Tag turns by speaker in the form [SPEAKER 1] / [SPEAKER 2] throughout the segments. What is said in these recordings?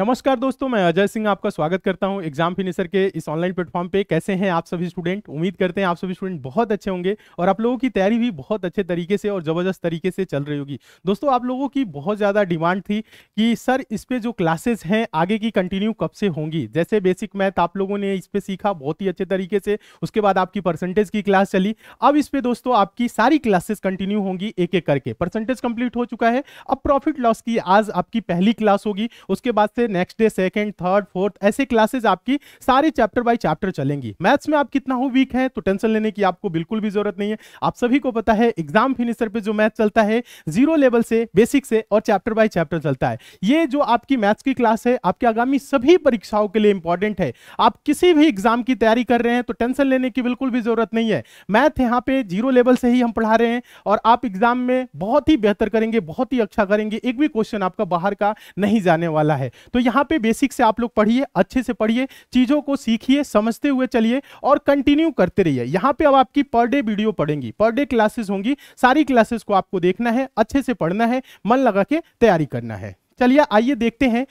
[SPEAKER 1] नमस्कार दोस्तों मैं अजय सिंह आपका स्वागत करता हूं एग्जाम फिनिशर के इस ऑनलाइन प्लेटफॉर्म पे कैसे हैं आप सभी स्टूडेंट उम्मीद करते हैं आप सभी स्टूडेंट बहुत अच्छे होंगे और आप लोगों की तैयारी भी बहुत अच्छे तरीके से और ज़बरदस्त तरीके से चल रही होगी दोस्तों आप लोगों की बहुत ज़्यादा डिमांड थी कि सर इस पर जो क्लासेस हैं आगे की कंटिन्यू कब से होंगी जैसे बेसिक मैथ आप लोगों ने इस पर सीखा बहुत ही अच्छे तरीके से उसके बाद आपकी परसेंटेज की क्लास चली अब इस पर दोस्तों आपकी सारी क्लासेस कंटिन्यू होंगी एक एक करके परसेंटेज कंप्लीट हो चुका है अब प्रॉफिट लॉस की आज आपकी पहली क्लास होगी उसके बाद से next day second third fourth ऐसे क्लासेज आपकी सारी चैप्टर बाई चैप्टर चलेंगी मैथ्स में आप कितना हो वीक है तो टेंशन लेने की आपको बिल्कुल भी जरूरत नहीं है आप सभी को पता है एग्जाम फिनिशर पे जो मैथ चलता है जीरो लेवल से बेसिक से और चैप्टर बाई चैप्टर चलता है ये जो आपकी मैथ्स की क्लास है आपके आगामी सभी परीक्षाओं के लिए इंपॉर्टेंट है आप किसी भी एग्जाम की तैयारी कर रहे हैं तो टेंशन लेने की बिल्कुल भी जरूरत नहीं है मैथ यहाँ पे जीरो लेवल से ही हम पढ़ा रहे हैं और आप एग्जाम में बहुत ही बेहतर करेंगे बहुत ही अच्छा करेंगे एक भी क्वेश्चन आपका बाहर का नहीं जाने वाला है तो तो यहाँ पे बेसिक से आप लोग पढ़िए अच्छे से पढ़िए चीज़ों को सीखिए समझते हुए चलिए और कंटिन्यू करते रहिए यहाँ पे अब आपकी per day video पढ़ेंगी per day classes होंगी सारी क्लासेस को आपको देखना है अच्छे से पढ़ना है मन लगा के तैयारी करना है चलिए आइए देखते हैं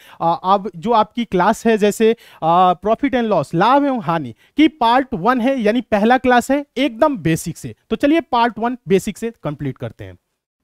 [SPEAKER 1] अब जो आपकी क्लास है जैसे प्रॉफिट एंड लॉस लाभ एवं हानि की पार्ट वन है यानी पहला क्लास है एकदम बेसिक से तो चलिए पार्ट वन बेसिक से कंप्लीट करते हैं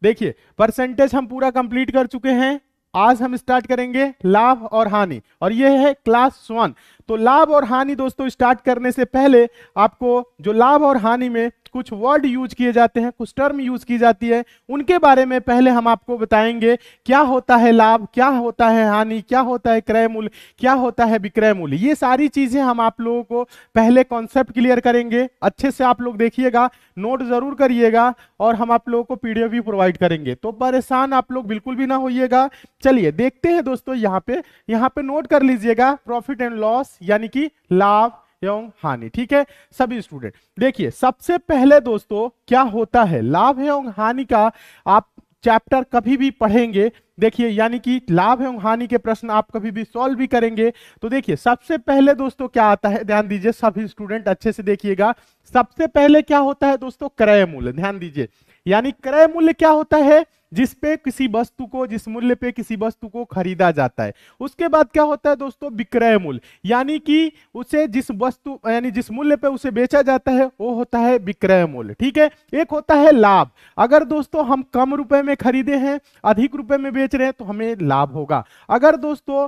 [SPEAKER 1] देखिए परसेंटेज हम पूरा कंप्लीट कर चुके हैं आज हम स्टार्ट करेंगे लाभ और हानि और यह है क्लास वन तो लाभ और हानि दोस्तों स्टार्ट करने से पहले आपको जो लाभ और हानि में कुछ वर्ड यूज किए जाते हैं कुछ टर्म यूज की जाती है उनके बारे में पहले हम आपको बताएंगे क्या होता है लाभ क्या होता है हानि क्या होता है क्रय मूल्य क्या होता है विक्रय मूल्य ये सारी चीजें हम आप लोगों को पहले कॉन्सेप्ट क्लियर करेंगे अच्छे से आप लोग देखिएगा नोट जरूर करिएगा और हम आप लोगों को पीडीएफ भी प्रोवाइड करेंगे तो परेशान आप लोग बिल्कुल भी ना होइएगा चलिए देखते हैं दोस्तों यहाँ पे यहाँ पे नोट कर लीजिएगा प्रॉफिट एंड लॉस यानी कि लाभ एवं हानि ठीक है सभी स्टूडेंट देखिए सबसे पहले दोस्तों क्या होता है लाभ एवं हानि का आप चैप्टर कभी भी पढ़ेंगे देखिए यानी कि लाभ एवं हानि के प्रश्न आप कभी भी सॉल्व भी करेंगे तो देखिए सबसे पहले दोस्तों क्या आता है ध्यान दीजिए सभी स्टूडेंट अच्छे से देखिएगा सबसे पहले क्या होता है दोस्तों क्रय मूल्य ध्यान दीजिए यानी क्रय मूल्य क्या होता है जिस पे किसी वस्तु को जिस मूल्य पे किसी वस्तु को खरीदा जाता है उसके बाद क्या होता है दोस्तों विक्रय मूल्य यानी कि उसे जिस वस्तु यानी जिस मूल्य पे उसे बेचा जाता है वो होता है विक्रय मूल्य ठीक है एक होता है लाभ अगर दोस्तों हम कम रुपए में खरीदे हैं अधिक रुपए में बेच रहे हैं तो हमें लाभ होगा अगर दोस्तों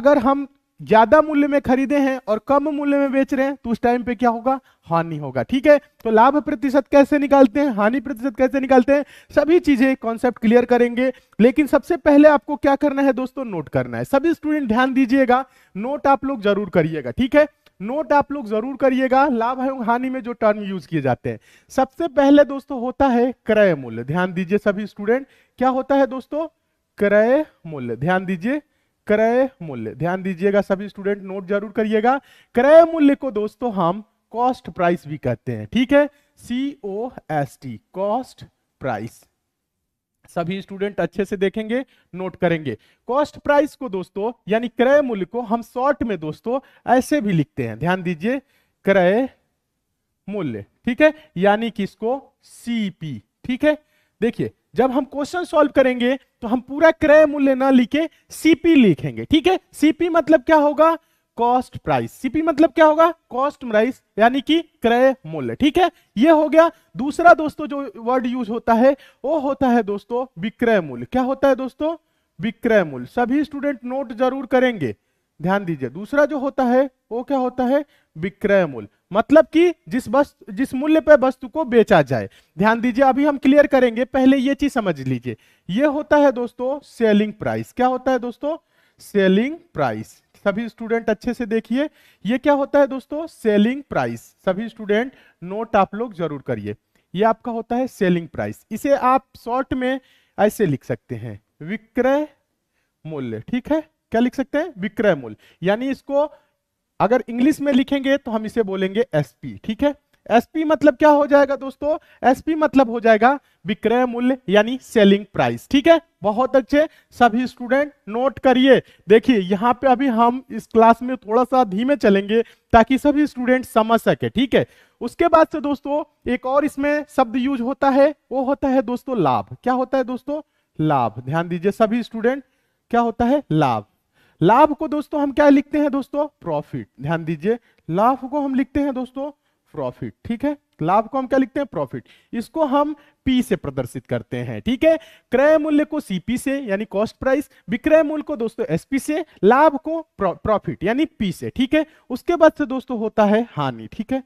[SPEAKER 1] अगर हम ज्यादा मूल्य में खरीदे हैं और कम मूल्य में बेच रहे हैं तो उस टाइम पे क्या होगा हानि होगा ठीक है तो लाभ प्रतिशत कैसे निकालते हैं हानि प्रतिशत कैसे निकालते हैं सभी चीजें कॉन्सेप्ट क्लियर करेंगे लेकिन सबसे पहले आपको क्या करना है दोस्तों नोट करना है सभी स्टूडेंट ध्यान दीजिएगा नोट आप लोग जरूर करिएगा ठीक है नोट आप लोग जरूर करिएगा लाभ एवं हानि में जो टर्म यूज किए जाते हैं सबसे पहले दोस्तों होता है क्रय मूल्य ध्यान दीजिए सभी स्टूडेंट क्या होता है दोस्तों क्रय मूल्य ध्यान दीजिए क्रय मूल्य ध्यान दीजिएगा सभी स्टूडेंट नोट जरूर करिएगा क्रय मूल्य को दोस्तों हम कॉस्ट प्राइस भी कहते हैं ठीक है C O S T cost price सभी स्टूडेंट अच्छे से देखेंगे नोट करेंगे कॉस्ट प्राइस को दोस्तों यानी क्रय मूल्य को हम शॉर्ट में दोस्तों ऐसे भी लिखते हैं ध्यान दीजिए क्रय मूल्य ठीक है यानी किसको सीपी ठीक है देखिए जब हम क्वेश्चन सॉल्व करेंगे तो हम पूरा क्रय मूल्य ना लिखे सीपी लिखेंगे ठीक है सीपी मतलब क्या होगा कॉस्ट प्राइस सीपी मतलब क्या होगा कॉस्ट प्राइस यानी कि क्रय मूल्य ठीक है ये हो गया दूसरा दोस्तों जो वर्ड यूज होता है वो होता है दोस्तों विक्रय मूल्य क्या होता है दोस्तों विक्रय मूल्य सभी स्टूडेंट नोट जरूर करेंगे ध्यान दीजिए दूसरा जो होता है वो क्या होता है विक्रय मूल्य मतलब कि जिस वस्तु जिस मूल्य पर वस्तु को बेचा जाए ध्यान दीजिए अभी हम क्लियर करेंगे पहले ये चीज समझ लीजिए ये होता है दोस्तों सेलिंग प्राइस क्या होता है दोस्तों सेलिंग प्राइस सभी स्टूडेंट अच्छे से देखिए ये क्या होता है दोस्तों सेलिंग प्राइस सभी स्टूडेंट नोट आप लोग जरूर करिए ये आपका होता है सेलिंग प्राइस इसे आप शॉर्ट में ऐसे लिख सकते हैं विक्रय मूल्य ठीक है क्या लिख सकते हैं विक्रय मूल्य यानी इसको अगर इंग्लिश में लिखेंगे तो हम इसे बोलेंगे एसपी ठीक है एसपी मतलब क्या हो जाएगा दोस्तों एसपी मतलब हो जाएगा विक्रय मूल्य यानी सेलिंग प्राइस ठीक है बहुत अच्छे सभी स्टूडेंट नोट करिए देखिए यहाँ पे अभी हम इस क्लास में थोड़ा सा धीमे चलेंगे ताकि सभी स्टूडेंट समझ सके ठीक है उसके बाद से दोस्तों एक और इसमें शब्द यूज होता है वो होता है दोस्तों लाभ क्या होता है दोस्तों लाभ ध्यान दीजिए सभी स्टूडेंट क्या होता है लाभ लाभ को दोस्तों हम क्या लिखते हैं दोस्तों प्रॉफिट ध्यान दीजिए लाभ को हम लिखते हैं दोस्तों प्रॉफिट ठीक है लाभ को हम क्या लिखते हैं प्रॉफिट इसको हम पी से प्रदर्शित करते हैं ठीक है क्रय मूल्य को सीपी से यानी कॉस्ट प्राइस विक्रय मूल्य को दोस्तों एसपी से लाभ को प्रॉफिट यानी पी से ठीक है उसके बाद से दोस्तों होता है हानि ठीक है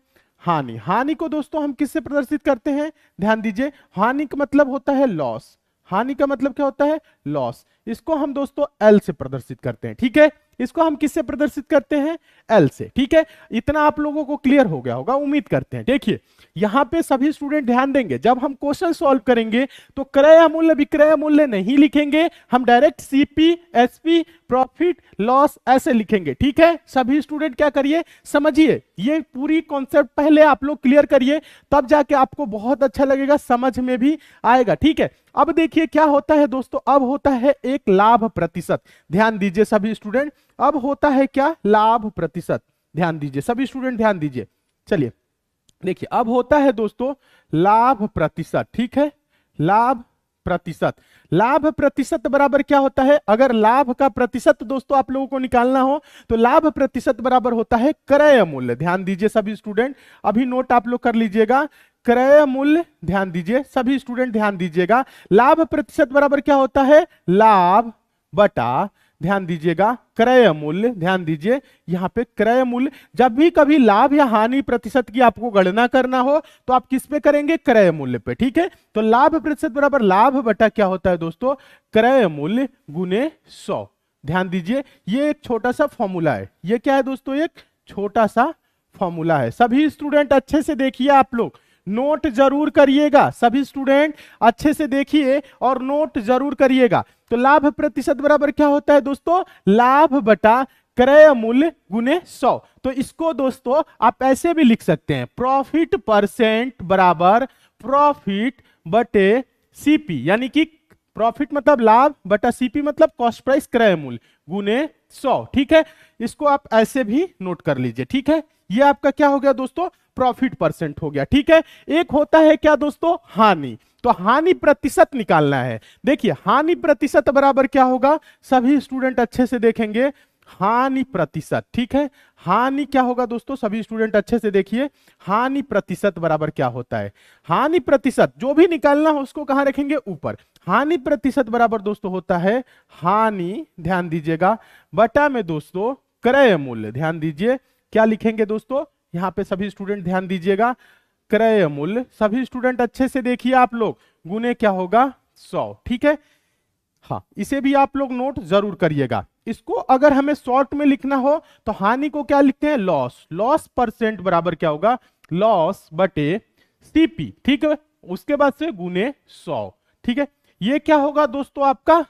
[SPEAKER 1] हानि हानि को दोस्तों हम किससे प्रदर्शित करते हैं ध्यान दीजिए हानि का मतलब होता है लॉस हानि का मतलब क्या होता है लॉस इसको हम दोस्तों एल से प्रदर्शित करते हैं ठीक है इसको हम किससे प्रदर्शित करते हैं एल से ठीक है इतना आप लोगों को क्लियर हो गया होगा उम्मीद करते हैं देखिए यहां पे सभी स्टूडेंट ध्यान देंगे जब हम क्वेश्चन सॉल्व करेंगे तो क्रय मूल्य विक्रय मूल्य नहीं लिखेंगे हम direct CP SP profit loss ऐसे लिखेंगे ठीक है सभी स्टूडेंट क्या करिए समझिए ये पूरी कॉन्सेप्ट पहले आप लोग क्लियर करिए तब जाके आपको बहुत अच्छा लगेगा समझ में भी आएगा ठीक है अब देखिए क्या होता है दोस्तों अब होता है एक लाभ प्रतिशत ध्यान दीजिए सभी स्टूडेंट अब होता है क्या लाभ प्रतिशत ध्यान दीजिए सभी स्टूडेंट ध्यान दीजिए चलिए देखिए अब होता है दोस्तों लाभ प्रतिशत ठीक है लाभ प्रतिशत लाभ प्रतिशत बराबर क्या होता है अगर लाभ का प्रतिशत दोस्तों आप लोगों को निकालना हो तो लाभ प्रतिशत बराबर होता है क्रय मूल्य ध्यान दीजिए सभी स्टूडेंट अभी नोट आप लोग कर लीजिएगा क्रय मूल्य ध्यान दीजिए सभी स्टूडेंट ध्यान दीजिएगा लाभ प्रतिशत बराबर क्या होता है लाभ बटा ध्यान दीजिएगा क्रय मूल्य ध्यान दीजिए यहाँ पे क्रय मूल्य जब भी कभी लाभ या हानि प्रतिशत की आपको गणना करना हो तो आप किस पे करेंगे क्रय मूल्य पे ठीक है तो लाभ प्रतिशत बराबर लाभ बटा क्या होता है दोस्तों क्रय मूल्य गुने सौ ध्यान दीजिए ये एक छोटा सा फॉर्मूला है ये क्या है दोस्तों एक छोटा सा फॉर्मूला है सभी स्टूडेंट अच्छे से देखिए आप लोग नोट जरूर करिएगा सभी स्टूडेंट अच्छे से देखिए और नोट जरूर करिएगा तो लाभ प्रतिशत बराबर क्या होता है दोस्तों लाभ बटा क्रय मूल्य गुने सौ तो इसको दोस्तों आप ऐसे भी लिख सकते हैं प्रॉफिट परसेंट बराबर प्रॉफिट बटे सीपी यानी कि प्रॉफिट मतलब लाभ बटा सीपी मतलब कॉस्ट प्राइस क्रय मूल्य गुने सौ ठीक है इसको आप ऐसे भी नोट कर लीजिए ठीक है ये आपका क्या हो गया दोस्तों प्रॉफिट परसेंट हो गया ठीक है एक होता है क्या दोस्तों हानि तो हानि प्रतिशत निकालना है देखिए हानि प्रतिशत बराबर क्या होगा सभी स्टूडेंट अच्छे से देखेंगे हानि प्रतिशत ठीक है हानि क्या होगा दोस्तों सभी स्टूडेंट अच्छे से देखिए हानि प्रतिशत बराबर क्या होता है हानि प्रतिशत जो भी निकालना हो उसको कहां रखेंगे ऊपर हानि प्रतिशत बराबर दोस्तों होता है हानि ध्यान दीजिएगा बटा में दोस्तों क्रय मूल्य ध्यान दीजिए क्या लिखेंगे दोस्तों यहाँ पे सभी स्टूडेंट ध्यान दीजिएगा क्रय मूल्य सभी स्टूडेंट अच्छे से देखिए आप लोग गुने क्या होगा सौ ठीक है हाँ इसे भी आप लोग नोट जरूर करिएगा इसको अगर हमें शॉर्ट में लिखना हो तो हानि को क्या लिखते हैं लॉस लॉस परसेंट बराबर क्या होगा लॉस बटे सीपी ठीक है उसके बाद से गुने सौ ठीक है ये क्या होगा दोस्तों आपका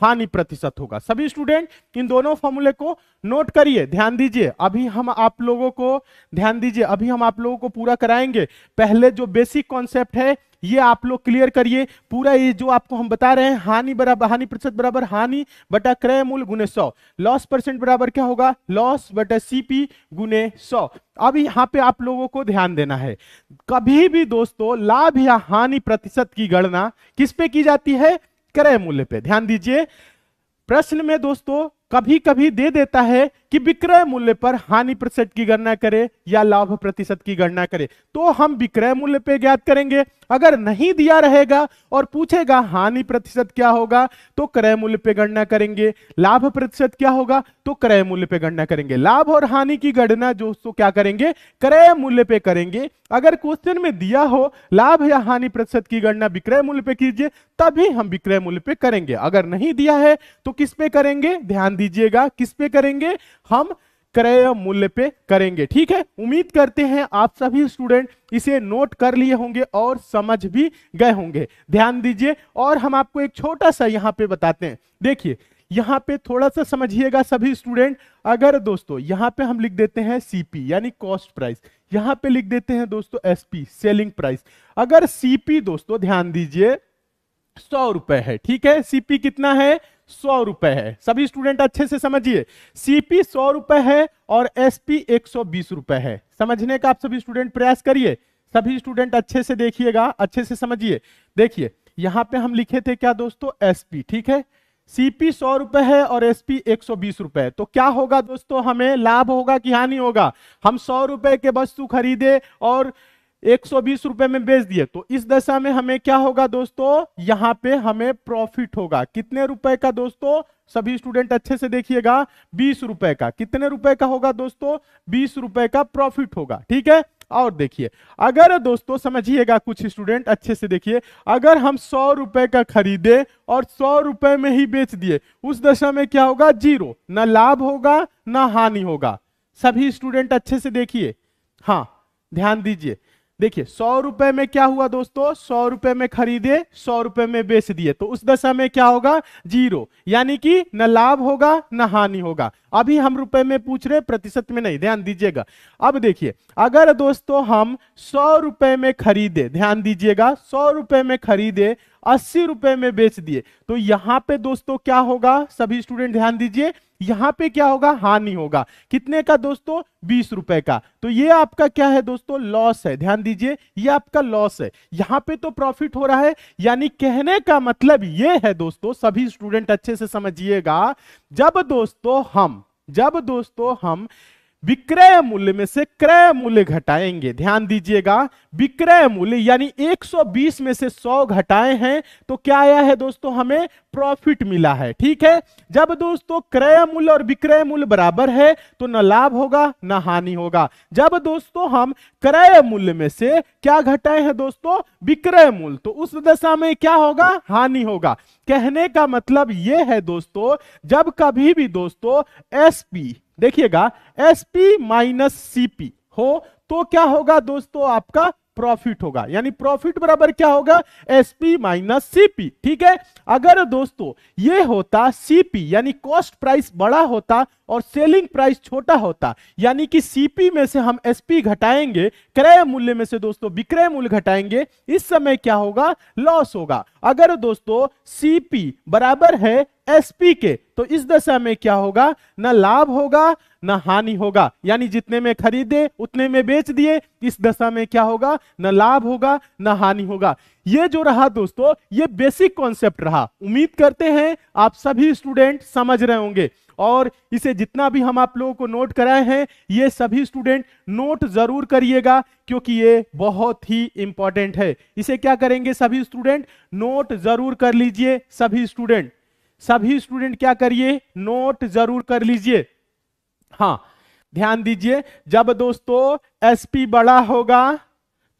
[SPEAKER 1] हानि प्रतिशत होगा सभी स्टूडेंट इन दोनों फॉर्मूले को नोट करिए ध्यान दीजिए अभी हम आप लोगों को ध्यान दीजिए अभी हम आप लोगों को पूरा कराएंगे पहले जो बेसिक कॉन्सेप्ट है ये आप लोग क्लियर करिए पूरा ये जो आपको हम बता रहे हैं हानि बराबर हानि प्रतिशत बराबर हानि बटा क्रय मूल गुने सौ लॉस परसेंट बराबर क्या होगा लॉस बटा सीपी गुने सौ अब यहाँ पे आप लोगों को ध्यान देना है कभी भी दोस्तों लाभ या हानि प्रतिशत की गणना किस पे की जाती है क्रय मूल्य पे ध्यान दीजिए प्रश्न में दोस्तों कभी कभी दे देता है कि विक्रय मूल्य पर हानि प्रतिशत की गणना करें या लाभ प्रतिशत की गणना करें तो हम विक्रय मूल्य पे ज्ञात करेंगे अगर नहीं दिया रहेगा और पूछेगा हानि प्रतिशत क्या होगा तो क्रय मूल्य पे गणना करेंगे लाभ प्रतिशत क्या होगा तो क्रय मूल्य पे गणना करेंगे लाभ और हानि की गणना जो तो क्या करेंगे क्रय मूल्य पे करेंगे अगर क्वेश्चन में दिया हो लाभ या हानि प्रतिशत की गणना विक्रय मूल्य पे कीजिए तभी हम विक्रय मूल्य पे करेंगे अगर नहीं दिया है तो किस पे करेंगे ध्यान दीजिएगा किस पे करेंगे हम क्रय मूल्य पे करेंगे ठीक है उम्मीद करते हैं आप सभी स्टूडेंट इसे नोट कर लिए होंगे और समझ भी गए होंगे ध्यान दीजिए और हम आपको एक छोटा सा यहाँ पे बताते हैं देखिए यहाँ पे थोड़ा सा समझिएगा सभी स्टूडेंट अगर दोस्तों यहाँ पे हम लिख देते हैं सीपी यानी कॉस्ट प्राइस यहाँ पे लिख देते हैं दोस्तों एस सेलिंग प्राइस अगर सीपी दोस्तों ध्यान दीजिए सौ रुपए है ठीक है सीपी कितना है सौ रुपए है सभी स्टूडेंट अच्छे से समझिए सीपी सौ रुपए है और एसपी एक सौ बीस रुपए है समझने का आप सभी स्टूडेंट प्रयास करिए सभी स्टूडेंट अच्छे से देखिएगा अच्छे से समझिए देखिए यहां पे हम लिखे थे क्या दोस्तों एसपी ठीक है सीपी सौ रुपए है और एसपी एक सौ बीस रुपए है तो क्या होगा दोस्तों हमें लाभ होगा कि हानि होगा हम सौ रुपए के वस्तु खरीदे और एक सौ बीस रुपए में बेच दिए तो इस दशा में हमें क्या होगा दोस्तों यहाँ पे हमें प्रॉफिट होगा कितने रुपए का दोस्तों सभी स्टूडेंट अच्छे से देखिएगा बीस रुपए का कितने रुपए का होगा दोस्तों बीस रुपए का प्रॉफिट होगा ठीक है और देखिए अगर दोस्तों समझिएगा कुछ स्टूडेंट अच्छे से देखिए अगर हम सौ रुपए का खरीदे और सौ रुपए में ही बेच दिए उस दशा में क्या होगा जीरो ना लाभ होगा ना हानि होगा सभी स्टूडेंट अच्छे से देखिए हाँ ध्यान दीजिए देखिए सौ रुपए में क्या हुआ दोस्तों सौ रुपए में खरीदे सौ रुपए में बेच दिए तो उस दशा में क्या होगा जीरो यानी कि न लाभ होगा न हानि होगा अभी हम रुपए में पूछ रहे प्रतिशत में नहीं ध्यान दीजिएगा अब देखिए अगर दोस्तों हम सौ रुपए में खरीदे ध्यान दीजिएगा सौ रुपए में खरीदे अस्सी रुपए में बेच दिए तो यहां पे दोस्तों क्या होगा सभी स्टूडेंट ध्यान दीजिए यहां पे क्या होगा हानि होगा कितने का दोस्तों बीस रुपए का तो ये आपका क्या है दोस्तों लॉस है ध्यान दीजिए ये आपका लॉस है यहां पे तो प्रॉफिट हो रहा है यानी कहने का मतलब ये है दोस्तों सभी स्टूडेंट अच्छे से समझिएगा जब दोस्तों हम जब दोस्तों हम विक्रय मूल्य में से क्रय मूल्य घटाएंगे ध्यान दीजिएगा विक्रय मूल्य यानी 120 में से 100 घटाए हैं तो क्या आया है दोस्तों हमें प्रॉफिट मिला है ठीक है जब दोस्तों क्रय मूल्य और विक्रय मूल्य बराबर है तो न लाभ होगा न हानि होगा जब दोस्तों हम क्रय मूल्य में से क्या घटाए हैं दोस्तों विक्रय मूल्य तो उस दशा में क्या होगा हानि होगा कहने का मतलब यह है दोस्तों जब कभी भी दोस्तों एसपी देखिएगा एसपी माइनस सीपी हो तो क्या होगा दोस्तों आपका प्रॉफिट होगा यानी प्रॉफिट बराबर क्या होगा एसपी माइनस सीपी ठीक है अगर दोस्तों ये होता सीपी यानी कॉस्ट प्राइस बड़ा होता और सेलिंग प्राइस छोटा होता यानी कि सीपी में से हम एसपी घटाएंगे क्रय मूल्य में से दोस्तों विक्रय मूल्य घटाएंगे इस समय क्या होगा लॉस होगा अगर दोस्तों सीपी बराबर है एसपी के तो इस दशा में क्या होगा ना लाभ होगा ना हानि होगा यानी जितने में खरीदे उतने में बेच दिए इस दशा में क्या होगा ना लाभ होगा ना हानि होगा ये जो रहा दोस्तों ये बेसिक कॉन्सेप्ट रहा उम्मीद करते हैं आप सभी स्टूडेंट समझ रहे होंगे और इसे जितना भी हम आप लोगों को नोट कराए हैं ये सभी स्टूडेंट नोट जरूर करिएगा क्योंकि ये बहुत ही इंपॉर्टेंट है इसे क्या करेंगे सभी स्टूडेंट नोट जरूर कर लीजिए सभी स्टूडेंट सभी स्टूडेंट क्या करिए नोट जरूर कर लीजिए हाँ ध्यान दीजिए जब दोस्तों एसपी बड़ा होगा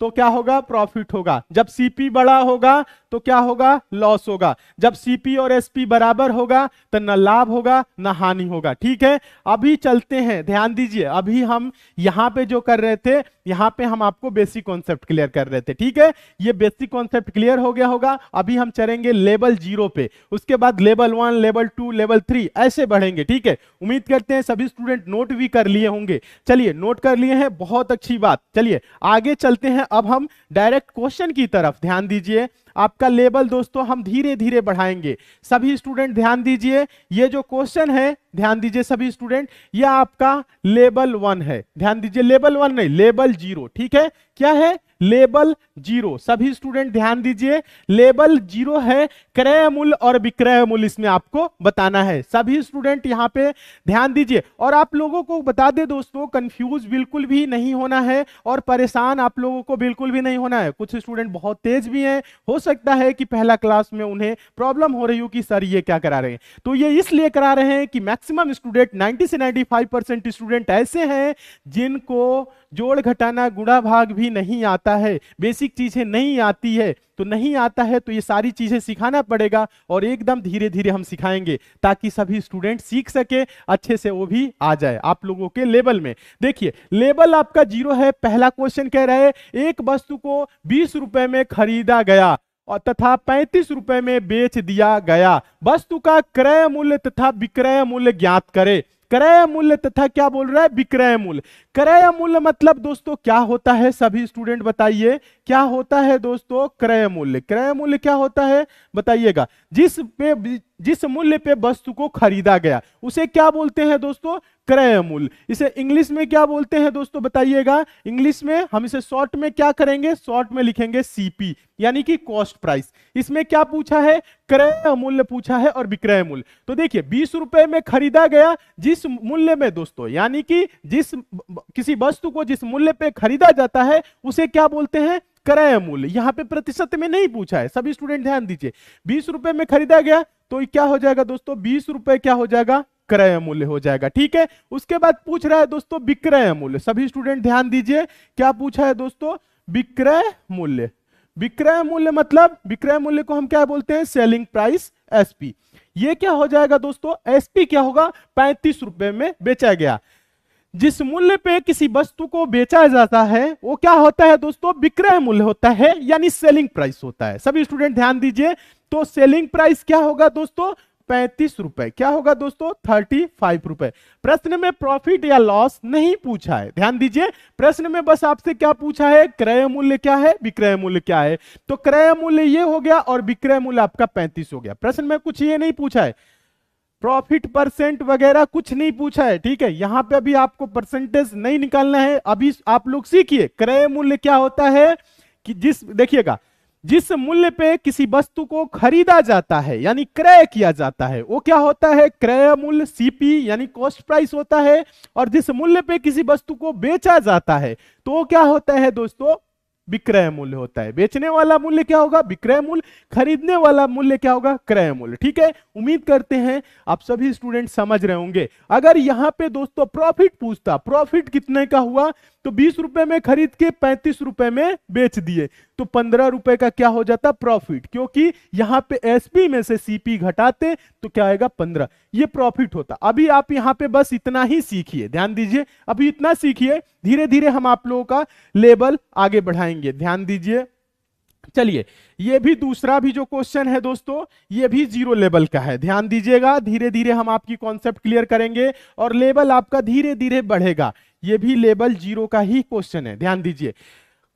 [SPEAKER 1] तो क्या होगा प्रॉफिट होगा जब सीपी बड़ा होगा तो क्या होगा लॉस होगा जब सीपी और एसपी बराबर होगा तो न लाभ होगा न हानि होगा ठीक है अभी चलते हैं ध्यान दीजिए अभी हम यहां पे जो कर रहे थे यहां पे हम आपको बेसिक कॉन्सेप्ट क्लियर कर रहे थे ठीक है ये बेसिक कॉन्सेप्ट क्लियर हो गया होगा अभी हम चलेंगे लेवल जीरो पे उसके बाद level one level two level three ऐसे बढ़ेंगे ठीक है उम्मीद करते हैं सभी स्टूडेंट नोट भी कर लिए होंगे चलिए नोट कर लिए हैं बहुत अच्छी बात चलिए आगे चलते हैं अब हम डायरेक्ट क्वेश्चन की तरफ ध्यान दीजिए आपका लेवल दोस्तों हम धीरे धीरे बढ़ाएंगे सभी स्टूडेंट ध्यान दीजिए ये जो क्वेश्चन है ध्यान दीजिए सभी स्टूडेंट यह आपका लेवल वन है ध्यान दीजिए लेवल वन नहीं लेवल जीरो ठीक है क्या है लेबल जीरो सभी स्टूडेंट ध्यान दीजिए लेबल जीरो है क्रय मूल्य और विक्रय मूल्य इसमें आपको बताना है सभी स्टूडेंट यहाँ पे ध्यान दीजिए और आप लोगों को बता दे दोस्तों कंफ्यूज बिल्कुल भी नहीं होना है और परेशान आप लोगों को बिल्कुल भी नहीं होना है कुछ स्टूडेंट बहुत तेज भी हैं हो सकता है कि पहला क्लास में उन्हें प्रॉब्लम हो रही हो कि सर ये क्या करा रहे हैं तो ये इसलिए करा रहे हैं कि मैक्सिमम स्टूडेंट नाइनटी से नाइन्टी परसेंट स्टूडेंट ऐसे हैं जिनको जोड़ घटाना गुणा भाग भी नहीं आता है बेसिक चीज़ें नहीं आती है तो नहीं आता है तो ये सारी चीज़ें सिखाना पड़ेगा और एकदम धीरे धीरे हम सिखाएंगे ताकि सभी स्टूडेंट सीख सके अच्छे से वो भी आ जाए आप लोगों के लेवल में देखिए लेवल आपका जीरो है पहला क्वेश्चन कह रहा है एक वस्तु को बीस रुपए में खरीदा गया और तथा पैंतीस रुपए में बेच दिया गया वस्तु का क्रय मूल्य तथा विक्रय मूल्य ज्ञात करे क्रय मूल्य तथा क्या बोल रहा है विक्रय मूल्य क्रय मूल्य मतलब दोस्तों क्या होता है सभी स्टूडेंट बताइए क्या होता है दोस्तों क्रय मूल्य क्रय मूल्य क्या होता है बताइएगा जिस पे जिस मूल्य पे वस्तु को खरीदा गया उसे क्या बोलते हैं दोस्तों क्रय मूल्य इसे इंग्लिश में क्या बोलते हैं दोस्तों बताइएगा इंग्लिश में हम इसे शॉर्ट में क्या करेंगे शॉर्ट में लिखेंगे सीपी यानी कि कॉस्ट प्राइस इसमें क्या पूछा है क्रय मूल्य पूछा है और विक्रय मूल्य तो देखिए बीस रुपए में खरीदा गया जिस मूल्य में दोस्तों यानी कि जिस किसी वस्तु को जिस मूल्य पे खरीदा जाता है उसे क्या बोलते हैं क्रय मूल्य यहाँ पे प्रतिशत में नहीं पूछा है सभी स्टूडेंट ध्यान दीजिए बीस रुपए में खरीदा गया तो क्या हो जाएगा दोस्तों बीस रुपए क्या हो जाएगा क्रय मूल्य हो जाएगा ठीक है उसके बाद पूछ रहा है दोस्तों विक्रय मूल्य सभी स्टूडेंट ध्यान दीजिए क्या पूछा है दोस्तों विक्रय मूल्य विक्रय मूल्य मतलब विक्रय मूल्य को हम क्या बोलते हैं सेलिंग प्राइस एसपी ये क्या हो जाएगा दोस्तों एसपी क्या होगा पैंतीस रुपए में बेचा गया जिस मूल्य पे किसी वस्तु को बेचा जाता है वो क्या होता है दोस्तों विक्रय मूल्य होता है यानी सेलिंग प्राइस होता है सभी स्टूडेंट ध्यान दीजिए तो सेलिंग प्राइस क्या होगा दोस्तों पैंतीस रुपए क्या होगा दोस्तों थर्टी फाइव रुपए प्रश्न में प्रॉफिट या लॉस नहीं पूछा है ध्यान दीजिए प्रश्न में बस आपसे क्या पूछा है क्रय मूल्य क्या है विक्रय मूल्य क्या है तो क्रय मूल्य ये हो गया और विक्रय मूल्य आपका पैंतीस हो गया प्रश्न में कुछ ये नहीं पूछा है प्रॉफिट परसेंट वगैरह कुछ नहीं पूछा है ठीक है यहां पे अभी आपको परसेंटेज नहीं निकालना है अभी आप लोग सीखिए क्रय मूल्य क्या होता है कि जिस देखिएगा जिस मूल्य पे किसी वस्तु को खरीदा जाता है यानी क्रय किया जाता है वो क्या होता है क्रय मूल्य सीपी यानी कॉस्ट प्राइस होता है और जिस मूल्य पे किसी वस्तु को बेचा जाता है तो क्या होता है दोस्तों विक्रय मूल्य होता है बेचने वाला मूल्य क्या होगा विक्रय मूल्य खरीदने वाला मूल्य क्या होगा क्रय मूल्य ठीक है उम्मीद करते हैं आप सभी स्टूडेंट समझ रहे होंगे अगर यहाँ पे दोस्तों प्रॉफिट पूछता प्रॉफिट कितने का हुआ तो बीस रुपए में खरीद के पैंतीस रुपए में बेच दिए तो पंद्रह रुपए का क्या हो जाता प्रॉफिट क्योंकि यहां पे एसपी में से सीपी घटाते तो क्या आएगा पंद्रह ये प्रॉफिट होता अभी आप यहां पे बस इतना ही सीखिए ध्यान दीजिए अभी इतना सीखिए धीरे धीरे हम आप लोगों का लेवल आगे बढ़ाएंगे ध्यान दीजिए चलिए ये भी दूसरा भी जो क्वेश्चन है दोस्तों ये भी जीरो लेवल का है ध्यान दीजिएगा धीरे धीरे हम आपकी कॉन्सेप्ट क्लियर करेंगे और लेवल आपका धीरे धीरे बढ़ेगा ये भी लेबल जीरो का ही क्वेश्चन है ध्यान दीजिए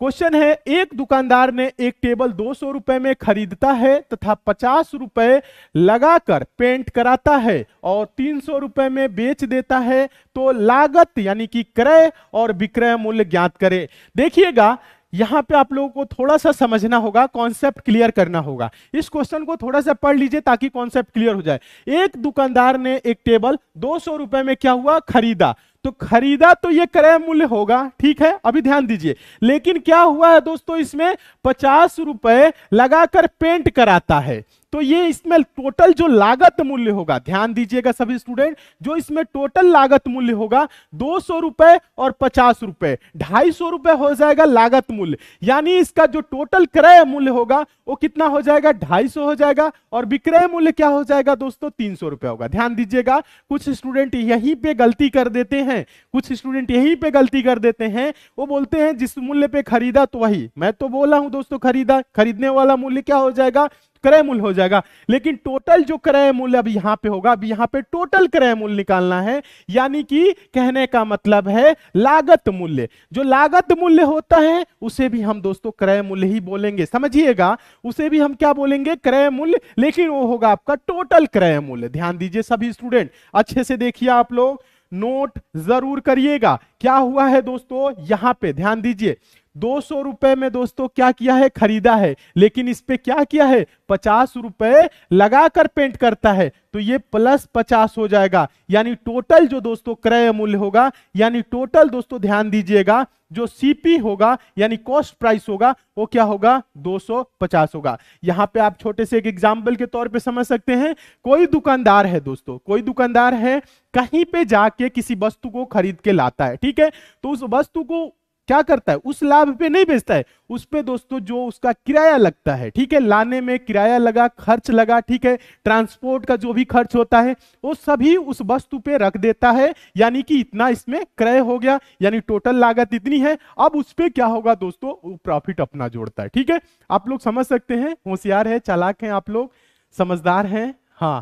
[SPEAKER 1] क्वेश्चन है एक दुकानदार ने एक टेबल दो सौ रुपए में खरीदता है तथा पचास रुपए लगाकर पेंट कराता है और तीन सौ रुपए में बेच देता है तो लागत यानी कि क्रय और विक्रय मूल्य ज्ञात करें देखिएगा यहां पे आप लोगों को थोड़ा सा समझना होगा कॉन्सेप्ट क्लियर करना होगा इस क्वेश्चन को थोड़ा सा पढ़ लीजिए ताकि कॉन्सेप्ट क्लियर हो जाए एक दुकानदार ने एक टेबल दो सौ रुपए में क्या हुआ खरीदा तो खरीदा तो ये क्रय मूल्य होगा ठीक है अभी ध्यान दीजिए लेकिन क्या हुआ है दोस्तों इसमें पचास रुपए लगाकर पेंट कराता है तो ये इसमें टोटल जो लागत मूल्य होगा ध्यान दीजिएगा सभी स्टूडेंट जो इसमें टोटल लागत मूल्य होगा दो सौ रुपए और पचास रुपए ढाई सौ रुपए हो जाएगा लागत मूल्य यानी इसका जो टोटल क्रय मूल्य होगा वो कितना हो जाएगा ढाई सौ हो जाएगा और विक्रय मूल्य क्या हो जाएगा दोस्तों तीन सौ रुपए होगा ध्यान दीजिएगा कुछ स्टूडेंट यहीं पे गलती कर देते हैं कुछ स्टूडेंट यहीं पे गलती कर देते हैं वो बोलते हैं जिस मूल्य पे खरीदा तो वही मैं तो बोला हूं दोस्तों खरीदा खरीदने वाला मूल्य क्या हो जाएगा क्रय मूल्य हो जाएगा लेकिन टोटल जो क्रय मूल्य अब यहां पे होगा अब यहां पे टोटल क्रय मूल्य निकालना है यानी कि कहने का मतलब है लागत मूल्य जो लागत मूल्य होता है उसे भी हम दोस्तों क्रय मूल्य ही बोलेंगे समझिएगा उसे भी हम क्या बोलेंगे क्रय मूल्य लेकिन वो होगा आपका टोटल क्रय मूल्य ध्यान दीजिए सभी स्टूडेंट अच्छे से देखिए आप लोग नोट जरूर करिएगा क्या हुआ है दोस्तों यहां पे ध्यान दीजिए दो सौ रुपए में दोस्तों क्या किया है खरीदा है लेकिन इस पे क्या किया है पचास रुपए लगाकर पेंट करता है तो ये प्लस पचास हो जाएगा यानी टोटल जो दोस्तों क्रय मूल्य होगा यानी टोटल दोस्तों ध्यान दीजिएगा जो सीपी होगा यानी कॉस्ट प्राइस होगा वो क्या होगा दो सौ पचास होगा यहां पे आप छोटे से एक एग्जाम्पल के तौर पर समझ सकते हैं कोई दुकानदार है दोस्तों कोई दुकानदार है कहीं पे जाके किसी वस्तु को खरीद के लाता है ठीक है तो उस वस्तु को क्या करता है उस लाभ पे नहीं बेचता है उस पे दोस्तों जो उसका किराया लगता है ठीक है लाने में किराया लगा खर्च लगा ठीक है ट्रांसपोर्ट का जो भी खर्च होता है वो सभी उस वस्तु पे रख देता है यानी कि इतना इसमें क्रय हो गया यानी टोटल लागत इतनी है अब उस पर क्या होगा दोस्तों प्रॉफिट अपना जोड़ता है ठीक है आप लोग समझ सकते हैं होशियार है चालाक है आप लोग समझदार हैं हाँ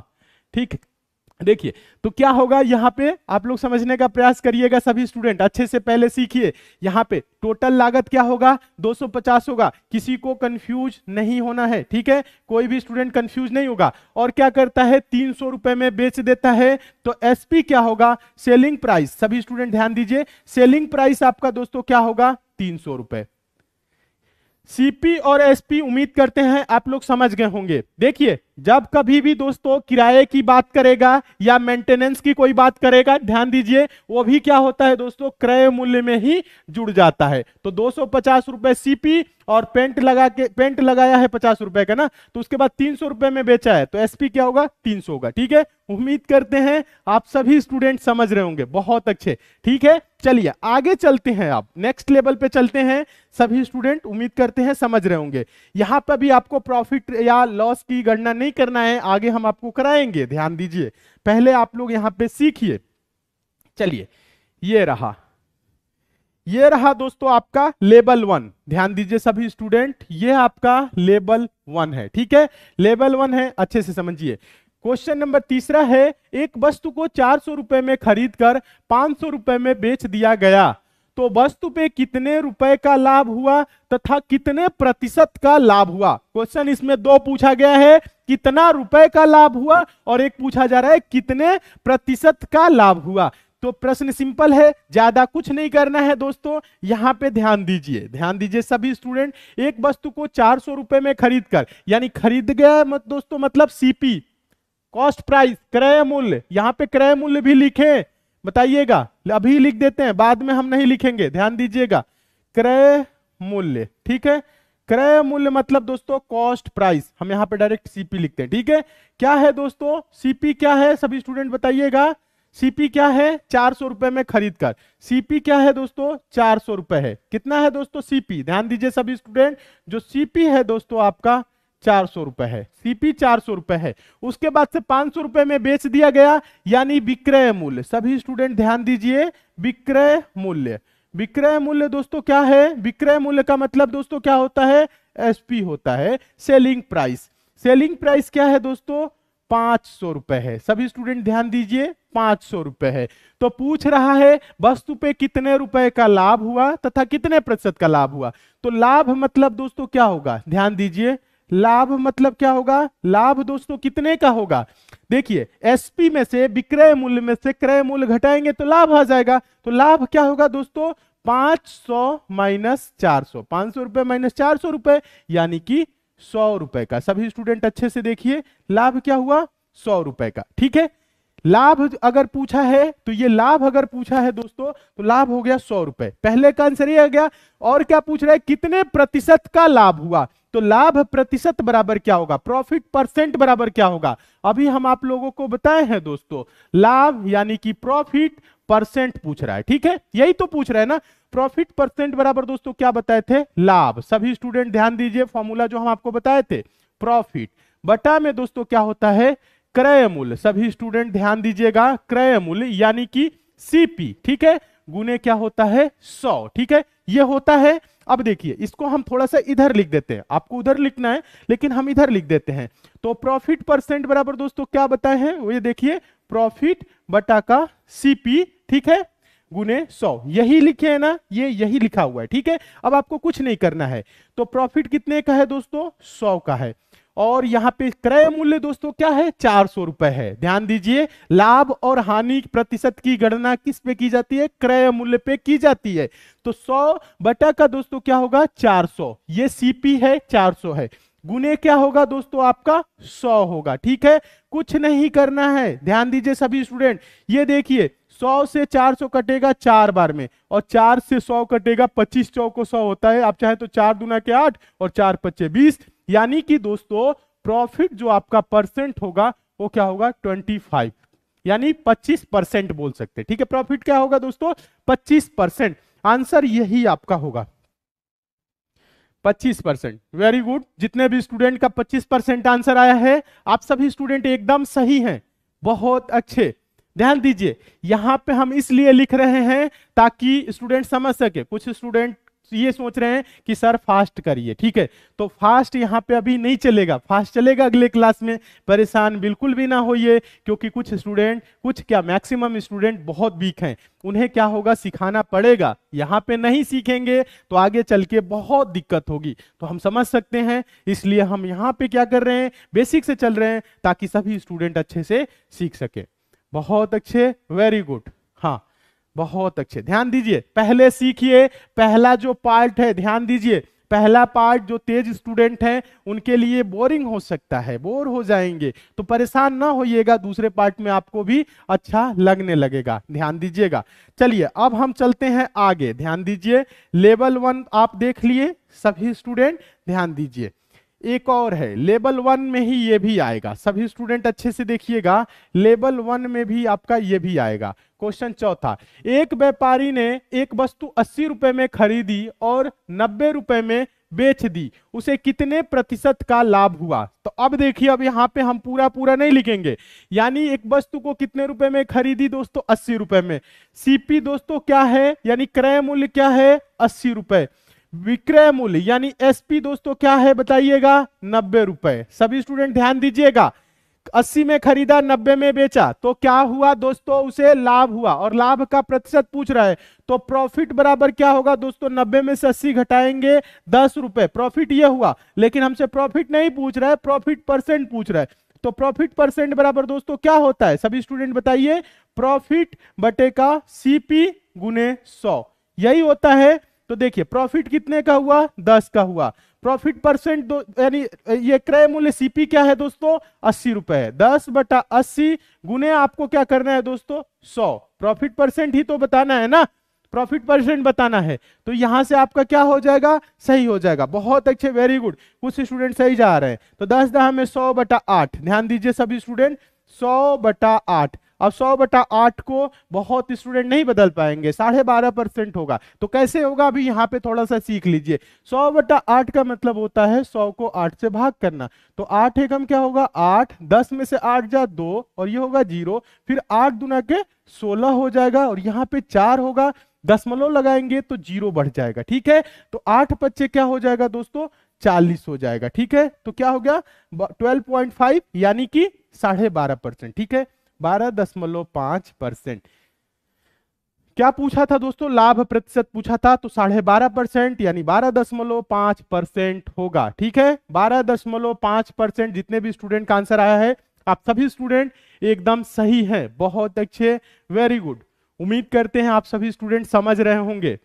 [SPEAKER 1] ठीक है देखिए तो क्या होगा यहाँ पे आप लोग समझने का प्रयास करिएगा सभी स्टूडेंट अच्छे से पहले सीखिए यहाँ पे टोटल लागत क्या होगा 250 होगा किसी को कंफ्यूज नहीं होना है ठीक है कोई भी स्टूडेंट कंफ्यूज नहीं होगा और क्या करता है तीन सौ रुपए में बेच देता है तो एसपी क्या होगा सेलिंग प्राइस सभी स्टूडेंट ध्यान दीजिए सेलिंग प्राइस आपका दोस्तों क्या होगा तीन सौ रुपए सीपी और एसपी उम्मीद करते हैं आप लोग समझ गए होंगे देखिए जब कभी भी दोस्तों किराए की बात करेगा या मेंटेनेंस की कोई बात करेगा ध्यान दीजिए वो भी क्या होता है दोस्तों क्रय मूल्य में ही जुड़ जाता है तो दो सौ सीपी और पेंट लगा के पेंट लगाया है पचास रुपए का ना तो उसके बाद तीन सौ रुपए में बेचा है तो एसपी क्या होगा तीन सौ होगा ठीक है उम्मीद करते हैं आप सभी स्टूडेंट समझ रहे होंगे बहुत अच्छे ठीक है चलिए आगे चलते हैं आप नेक्स्ट लेवल पे चलते हैं सभी स्टूडेंट उम्मीद करते हैं समझ रहे होंगे यहाँ पर भी आपको प्रॉफिट या लॉस की गणना नहीं करना है आगे हम आपको कराएंगे ध्यान दीजिए पहले आप लोग यहाँ पे सीखिए चलिए ये रहा ये रहा दोस्तों आपका लेवल वन ध्यान दीजिए सभी स्टूडेंट ये आपका लेवल वन है ठीक है लेवल वन है अच्छे से समझिए क्वेश्चन नंबर तीसरा है एक वस्तु को चार सौ रुपए में खरीद कर पांच सौ रुपए में बेच दिया गया तो वस्तु पे कितने रुपए का लाभ हुआ तथा कितने प्रतिशत का लाभ हुआ क्वेश्चन इसमें दो पूछा गया है कितना रुपए का लाभ हुआ और एक पूछा जा रहा है कितने प्रतिशत का लाभ हुआ तो प्रश्न सिंपल है ज्यादा कुछ नहीं करना है दोस्तों यहाँ पे ध्यान दीजिए ध्यान दीजिए सभी स्टूडेंट एक वस्तु को चार सौ रुपए में खरीद कर यानी खरीद गया मत दोस्तों मतलब सीपी कॉस्ट प्राइस क्रय मूल्य यहाँ पे क्रय मूल्य भी लिखे बताइएगा अभी लिख देते हैं बाद में हम नहीं लिखेंगे ध्यान दीजिएगा क्रय मूल्य ठीक है क्रय मूल्य मतलब दोस्तों कॉस्ट प्राइस हम यहाँ पे डायरेक्ट सीपी लिखते हैं ठीक है क्या है दोस्तों सीपी क्या है सभी स्टूडेंट बताइएगा सीपी क्या है चार सौ रुपए में खरीद कर सीपी क्या है दोस्तों चार सौ रुपए है कितना है दोस्तों सीपी ध्यान दीजिए सभी स्टूडेंट जो सीपी है दोस्तों आपका चार सौ रुपए है सीपी चार सौ रुपए है उसके बाद से पांच सौ रुपए में बेच दिया गया यानी विक्रय मूल्य सभी स्टूडेंट ध्यान दीजिए विक्रय मूल्य विक्रय मूल्य दोस्तों क्या है विक्रय मूल्य का मतलब दोस्तों क्या होता है एसपी होता है सेलिंग प्राइस सेलिंग प्राइस क्या है दोस्तों पांच सौ रुपए है सभी स्टूडेंट ध्यान दीजिए पांच सौ रुपए है तो पूछ रहा है वस्तु पे कितने रुपए का लाभ हुआ तथा कितने प्रतिशत का लाभ हुआ तो लाभ मतलब दोस्तों क्या होगा ध्यान दीजिए लाभ मतलब क्या होगा लाभ दोस्तों कितने का होगा देखिए एसपी में से विक्रय मूल्य में से क्रय मूल्य घटाएंगे तो लाभ आ जाएगा तो लाभ क्या होगा दोस्तों पांच सौ माइनस चार सौ पांच सौ रुपए माइनस चार सौ रुपए यानी कि सौ रुपए का सभी स्टूडेंट अच्छे से देखिए लाभ क्या हुआ सौ रुपए का ठीक है लाभ अगर पूछा है तो ये लाभ अगर पूछा है दोस्तों तो लाभ हो गया सौ रुपए पहले का आंसर ये आ गया और क्या पूछ रहा है कितने प्रतिशत का लाभ हुआ तो लाभ प्रतिशत बराबर क्या होगा प्रॉफिट परसेंट बराबर क्या होगा अभी हम आप लोगों को बताए हैं दोस्तों लाभ यानी कि प्रॉफिट परसेंट पूछ रहा है ठीक है यही तो पूछ रहा है ना प्रॉफिट परसेंट बराबर दोस्तों क्या बताए थे लाभ सभी स्टूडेंट ध्यान दीजिए फॉर्मूला जो हम आपको बताए थे प्रॉफिट बटा में दोस्तों क्या होता है क्रय मूल्य सभी स्टूडेंट ध्यान दीजिएगा क्रय मूल्य यानी कि सीपी ठीक है गुने क्या होता है सौ ठीक है ये होता है अब देखिए इसको हम थोड़ा सा इधर लिख देते हैं आपको उधर लिखना है लेकिन हम इधर लिख देते हैं तो प्रॉफिट परसेंट बराबर दोस्तों क्या बताए हैं ये देखिए प्रॉफिट बटा का सीपी ठीक है गुने सौ यही लिखे है ना ये यही लिखा हुआ है ठीक है अब आपको कुछ नहीं करना है तो प्रॉफिट कितने का है दोस्तों सौ का है और यहाँ पे क्रय मूल्य दोस्तों क्या है चार सौ रुपए है ध्यान दीजिए लाभ और हानि प्रतिशत की गणना किस पे की जाती है क्रय मूल्य पे की जाती है तो सौ बटा का दोस्तों क्या होगा चार सौ ये सीपी है चार सौ है गुने क्या होगा दोस्तों आपका सौ होगा ठीक है कुछ नहीं करना है ध्यान दीजिए सभी स्टूडेंट ये देखिए सौ से चार सौ कटेगा चार बार में और चार से सौ कटेगा पच्चीस चौको सौ होता है आप चाहे तो चार दुना के आठ और चार पच्चे बीस यानी कि दोस्तों प्रॉफिट जो आपका परसेंट होगा वो क्या होगा 25 यानी 25 परसेंट बोल सकते ठीक है प्रॉफिट क्या होगा दोस्तों 25 परसेंट आंसर यही आपका होगा 25 परसेंट वेरी गुड जितने भी स्टूडेंट का 25 परसेंट आंसर आया है आप सभी स्टूडेंट एकदम सही हैं बहुत अच्छे ध्यान दीजिए यहां पे हम इसलिए लिख रहे हैं ताकि स्टूडेंट समझ सके कुछ स्टूडेंट ये सोच रहे हैं कि सर फास्ट करिए ठीक है तो फास्ट यहाँ पे अभी नहीं चलेगा फास्ट चलेगा अगले क्लास में परेशान बिल्कुल भी ना होइए क्योंकि कुछ स्टूडेंट कुछ क्या मैक्सिमम स्टूडेंट बहुत वीक हैं उन्हें क्या होगा सिखाना पड़ेगा यहाँ पे नहीं सीखेंगे तो आगे चल के बहुत दिक्कत होगी तो हम समझ सकते हैं इसलिए हम यहाँ पे क्या कर रहे हैं बेसिक से चल रहे हैं ताकि सभी स्टूडेंट अच्छे से सीख सके बहुत अच्छे वेरी गुड बहुत अच्छे ध्यान दीजिए पहले सीखिए पहला जो पार्ट है ध्यान दीजिए पहला पार्ट जो तेज स्टूडेंट हैं उनके लिए बोरिंग हो सकता है बोर हो जाएंगे तो परेशान ना होइएगा दूसरे पार्ट में आपको भी अच्छा लगने लगेगा ध्यान दीजिएगा चलिए अब हम चलते हैं आगे ध्यान दीजिए लेवल वन आप देख लिए सभी स्टूडेंट ध्यान दीजिए एक और है लेबल वन में ही ये भी आएगा सभी स्टूडेंट अच्छे से देखिएगा लेवल वन में भी आपका ये भी आएगा क्वेश्चन चौथा एक व्यापारी ने एक वस्तु अस्सी रुपए में खरीदी और नब्बे रुपए में बेच दी उसे कितने प्रतिशत का लाभ हुआ तो अब देखिए अब यहाँ पे हम पूरा पूरा नहीं लिखेंगे यानी एक वस्तु को कितने रुपए में खरीदी दोस्तों अस्सी रुपए में सीपी दोस्तों क्या है यानी क्रय मूल्य क्या है अस्सी रुपए विक्रय मूल्य यानी एसपी दोस्तों क्या है बताइएगा नब्बे रुपए सभी स्टूडेंट ध्यान दीजिएगा अस्सी में खरीदा नब्बे में बेचा तो क्या हुआ दोस्तों उसे लाभ हुआ और लाभ का प्रतिशत पूछ रहा है तो प्रॉफिट बराबर क्या होगा दोस्तों नब्बे में से अस्सी घटाएंगे दस रुपए प्रॉफिट ये हुआ लेकिन हमसे प्रॉफिट नहीं पूछ रहा है प्रॉफिट परसेंट पूछ रहा है तो प्रॉफिट परसेंट बराबर दोस्तों क्या होता है सभी स्टूडेंट बताइए प्रॉफिट बटे का सीपी गुने सौ यही होता है तो देखिए प्रॉफिट कितने का हुआ दस का हुआ प्रॉफिट परसेंट यानी ये क्रय मूल्य सीपी क्या है दोस्तों अस्सी रुपए है दस बटा अस्सी गुने आपको क्या करना है दोस्तों सौ प्रॉफिट परसेंट ही तो बताना है ना प्रॉफिट परसेंट बताना है तो यहां से आपका क्या हो जाएगा सही हो जाएगा बहुत अच्छे वेरी गुड कुछ स्टूडेंट सही जा रहे हैं तो दस दहा में सौ बटा आठ ध्यान दीजिए सभी स्टूडेंट सौ बटा आठ अब सौ बटा आठ को बहुत स्टूडेंट नहीं बदल पाएंगे साढ़े बारह परसेंट होगा तो कैसे होगा अभी यहाँ पे थोड़ा सा सीख लीजिए सौ बटा आठ का मतलब होता है सौ को आठ से भाग करना तो आठ एकम क्या होगा आठ दस में से आठ जा दो और ये होगा जीरो फिर आठ दुना के सोलह हो जाएगा और यहाँ पे चार होगा दसमलव लगाएंगे तो जीरो बढ़ जाएगा ठीक है तो आठ पच्चे क्या हो जाएगा दोस्तों चालीस हो जाएगा ठीक है तो क्या हो गया ट्वेल्व पॉइंट फाइव यानी कि साढ़े बारह परसेंट ठीक है बारह दशमलव पांच परसेंट क्या पूछा था दोस्तों लाभ प्रतिशत पूछा था तो साढ़े बारह परसेंट यानी बारह दशमलव पांच परसेंट होगा ठीक है बारह दशमलव पांच परसेंट जितने भी स्टूडेंट का आंसर आया है आप सभी स्टूडेंट एकदम सही हैं बहुत अच्छे वेरी गुड उम्मीद करते हैं आप सभी स्टूडेंट समझ रहे होंगे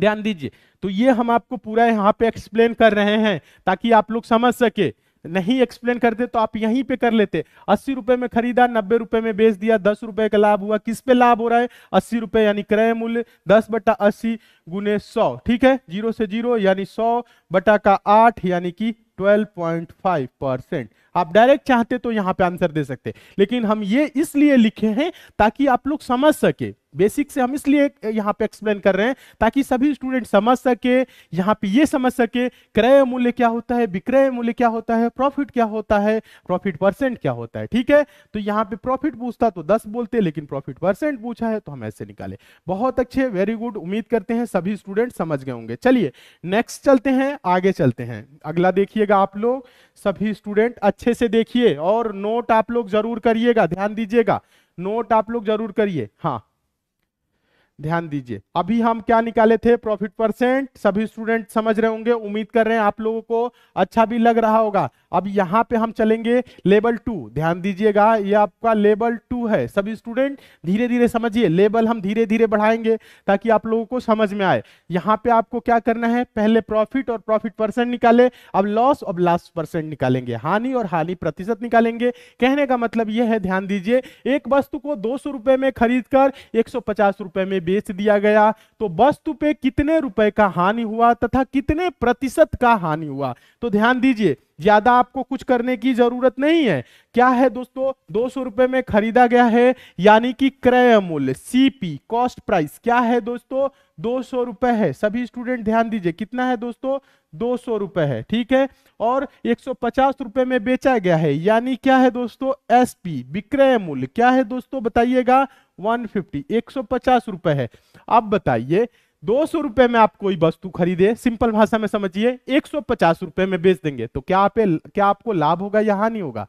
[SPEAKER 1] ध्यान दीजिए तो ये हम आपको पूरा यहाँ पे एक्सप्लेन कर रहे हैं ताकि आप लोग समझ सके नहीं एक्सप्लेन करते तो आप यहीं पे कर लेते अस्सी रुपए में खरीदा नब्बे रुपए में बेच दिया दस रुपए का लाभ हुआ किस पे लाभ हो रहा है अस्सी रुपए यानी क्रय मूल्य दस बटा अस्सी गुने सौ ठीक है जीरो से जीरो यानी सौ बटा का आठ यानी कि ट्वेल्व पॉइंट फाइव परसेंट आप डायरेक्ट चाहते तो यहां पे आंसर दे सकते लेकिन हम ये इसलिए लिखे हैं ताकि आप लोग समझ सके बेसिक से हम इसलिए यहाँ पे एक्सप्लेन कर रहे हैं ताकि सभी स्टूडेंट समझ सके यहाँ पे ये समझ सके क्रय मूल्य क्या होता है विक्रय मूल्य क्या होता है प्रॉफिट क्या होता है प्रॉफिट परसेंट क्या होता है ठीक है तो यहाँ पे प्रॉफिट पूछता तो 10 बोलते लेकिन प्रॉफिट परसेंट पूछा है तो हम ऐसे निकाले बहुत अच्छे वेरी गुड उम्मीद करते हैं सभी स्टूडेंट समझ गए होंगे चलिए नेक्स्ट चलते हैं आगे चलते हैं अगला देखिएगा आप लोग सभी स्टूडेंट अच्छे अच्छे से देखिए और नोट आप लोग जरूर करिएगा ध्यान दीजिएगा नोट आप लोग जरूर करिए हाँ ध्यान दीजिए अभी हम क्या निकाले थे प्रॉफिट परसेंट सभी स्टूडेंट समझ रहे होंगे उम्मीद कर रहे हैं आप लोगों को अच्छा भी लग रहा होगा अब यहाँ पे हम चलेंगे लेवल टू ध्यान दीजिएगा ये आपका लेवल टू है सभी स्टूडेंट धीरे धीरे समझिए लेवल हम धीरे धीरे बढ़ाएंगे ताकि आप लोगों को समझ में आए यहाँ पे आपको क्या करना है पहले प्रॉफिट और प्रॉफिट परसेंट निकाले अब लॉस और लॉस परसेंट निकालेंगे हानि और हानि प्रतिशत निकालेंगे कहने का मतलब यह है ध्यान दीजिए एक वस्तु को दो सौ में खरीद कर एक में बेच दिया गया तो वस्तु पे कितने रुपए का हानि हुआ तथा कितने प्रतिशत का हानि हुआ तो ध्यान दीजिए ज्यादा आपको कुछ करने की जरूरत नहीं है क्या है दोस्तों दो सौ रुपए में खरीदा गया है यानी कि क्रय मूल्य सीपी कॉस्ट प्राइस क्या है दोस्तों दो सौ रुपए है सभी स्टूडेंट ध्यान दीजिए कितना है दोस्तों दो सौ रुपए है ठीक है और एक सौ पचास रुपए में बेचा गया है यानी क्या है दोस्तों एसपी विक्रय मूल्य क्या है दोस्तों बताइएगा वन फिफ्टी एक सौ पचास रुपए है अब बताइए दो सौ रुपए में आप कोई वस्तु खरीदे सिंपल भाषा में समझिए एक सौ पचास रुपए में बेच देंगे तो क्या आप क्या आपको लाभ होगा या हानि होगा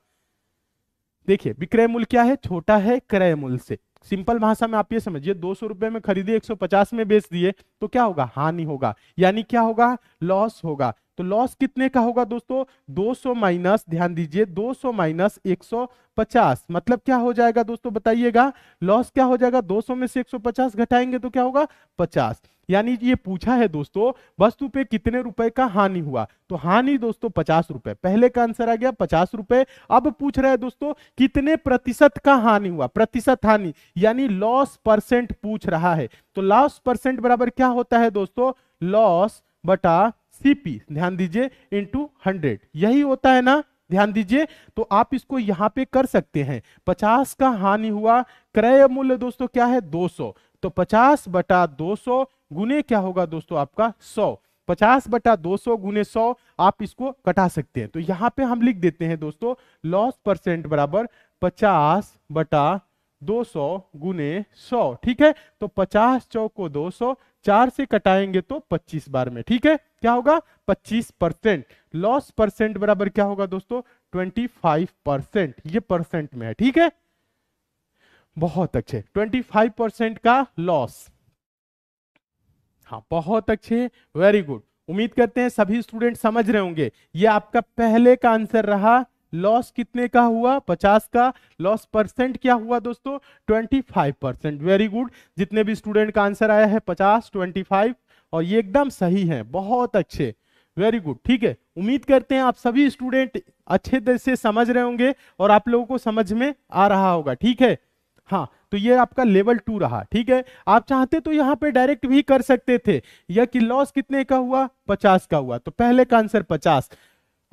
[SPEAKER 1] देखिए विक्रय मूल्य क्या है छोटा है क्रय मूल्य से सिंपल भाषा में आप ये समझिए दो सौ रुपए में खरीदे 150 में बेच दिए तो क्या होगा हानि होगा यानी क्या होगा लॉस होगा तो लॉस कितने का होगा दोस्तों 200 माइनस ध्यान दीजिए 200 माइनस 150 मतलब क्या हो जाएगा दोस्तों बताइएगा लॉस क्या हो जाएगा 200 में से 150 घटाएंगे तो क्या होगा पचास यानी ये पूछा है दोस्तों वस्तु पे कितने रुपए का हानि हुआ तो हानि दोस्तों पचास रुपए पहले का आंसर आ गया पचास रुपए अब पूछ रहा है दोस्तों कितने प्रतिशत का हानि हुआ प्रतिशत हानि यानी लॉस परसेंट पूछ रहा है तो लॉस परसेंट बराबर क्या होता है दोस्तों लॉस बटा सीपी ध्यान दीजिए इंटू हंड्रेड यही होता है ना ध्यान दीजिए तो आप इसको यहां पे कर सकते हैं पचास का हानि हुआ क्रय मूल्य दोस्तों क्या है दो सौ तो पचास बटा दो सौ गुने क्या होगा दोस्तों आपका सौ पचास बटा दो सौ गुने सौ आप इसको कटा सकते हैं तो यहाँ पे हम लिख देते हैं दोस्तों लॉस परसेंट बराबर पचास बटा दो सौ गुने सौ ठीक है तो पचास चौ को दो सौ चार से कटाएंगे तो पच्चीस बार में ठीक है क्या होगा पच्चीस परसेंट लॉस परसेंट बराबर क्या होगा दोस्तों ट्वेंटी फाइव परसेंट ये परसेंट में है ठीक है बहुत अच्छे ट्वेंटी फाइव परसेंट का लॉस हाँ बहुत अच्छे वेरी गुड उम्मीद करते हैं सभी स्टूडेंट समझ रहे होंगे ये आपका पहले का आंसर रहा लॉस कितने का हुआ पचास का लॉस परसेंट क्या हुआ दोस्तों twenty five percent very good जितने भी स्टूडेंट का आंसर आया है पचास ट्वेंटी फाइव और ये एकदम सही है बहुत अच्छे वेरी गुड ठीक है उम्मीद करते हैं आप सभी स्टूडेंट अच्छे तरह से समझ रहे होंगे और आप लोगों को समझ में आ रहा होगा ठीक है हाँ तो ये आपका लेवल टू रहा ठीक है आप चाहते तो यहाँ पे डायरेक्ट भी कर सकते थे या कि लॉस कितने का हुआ पचास का हुआ तो पहले का आंसर पचास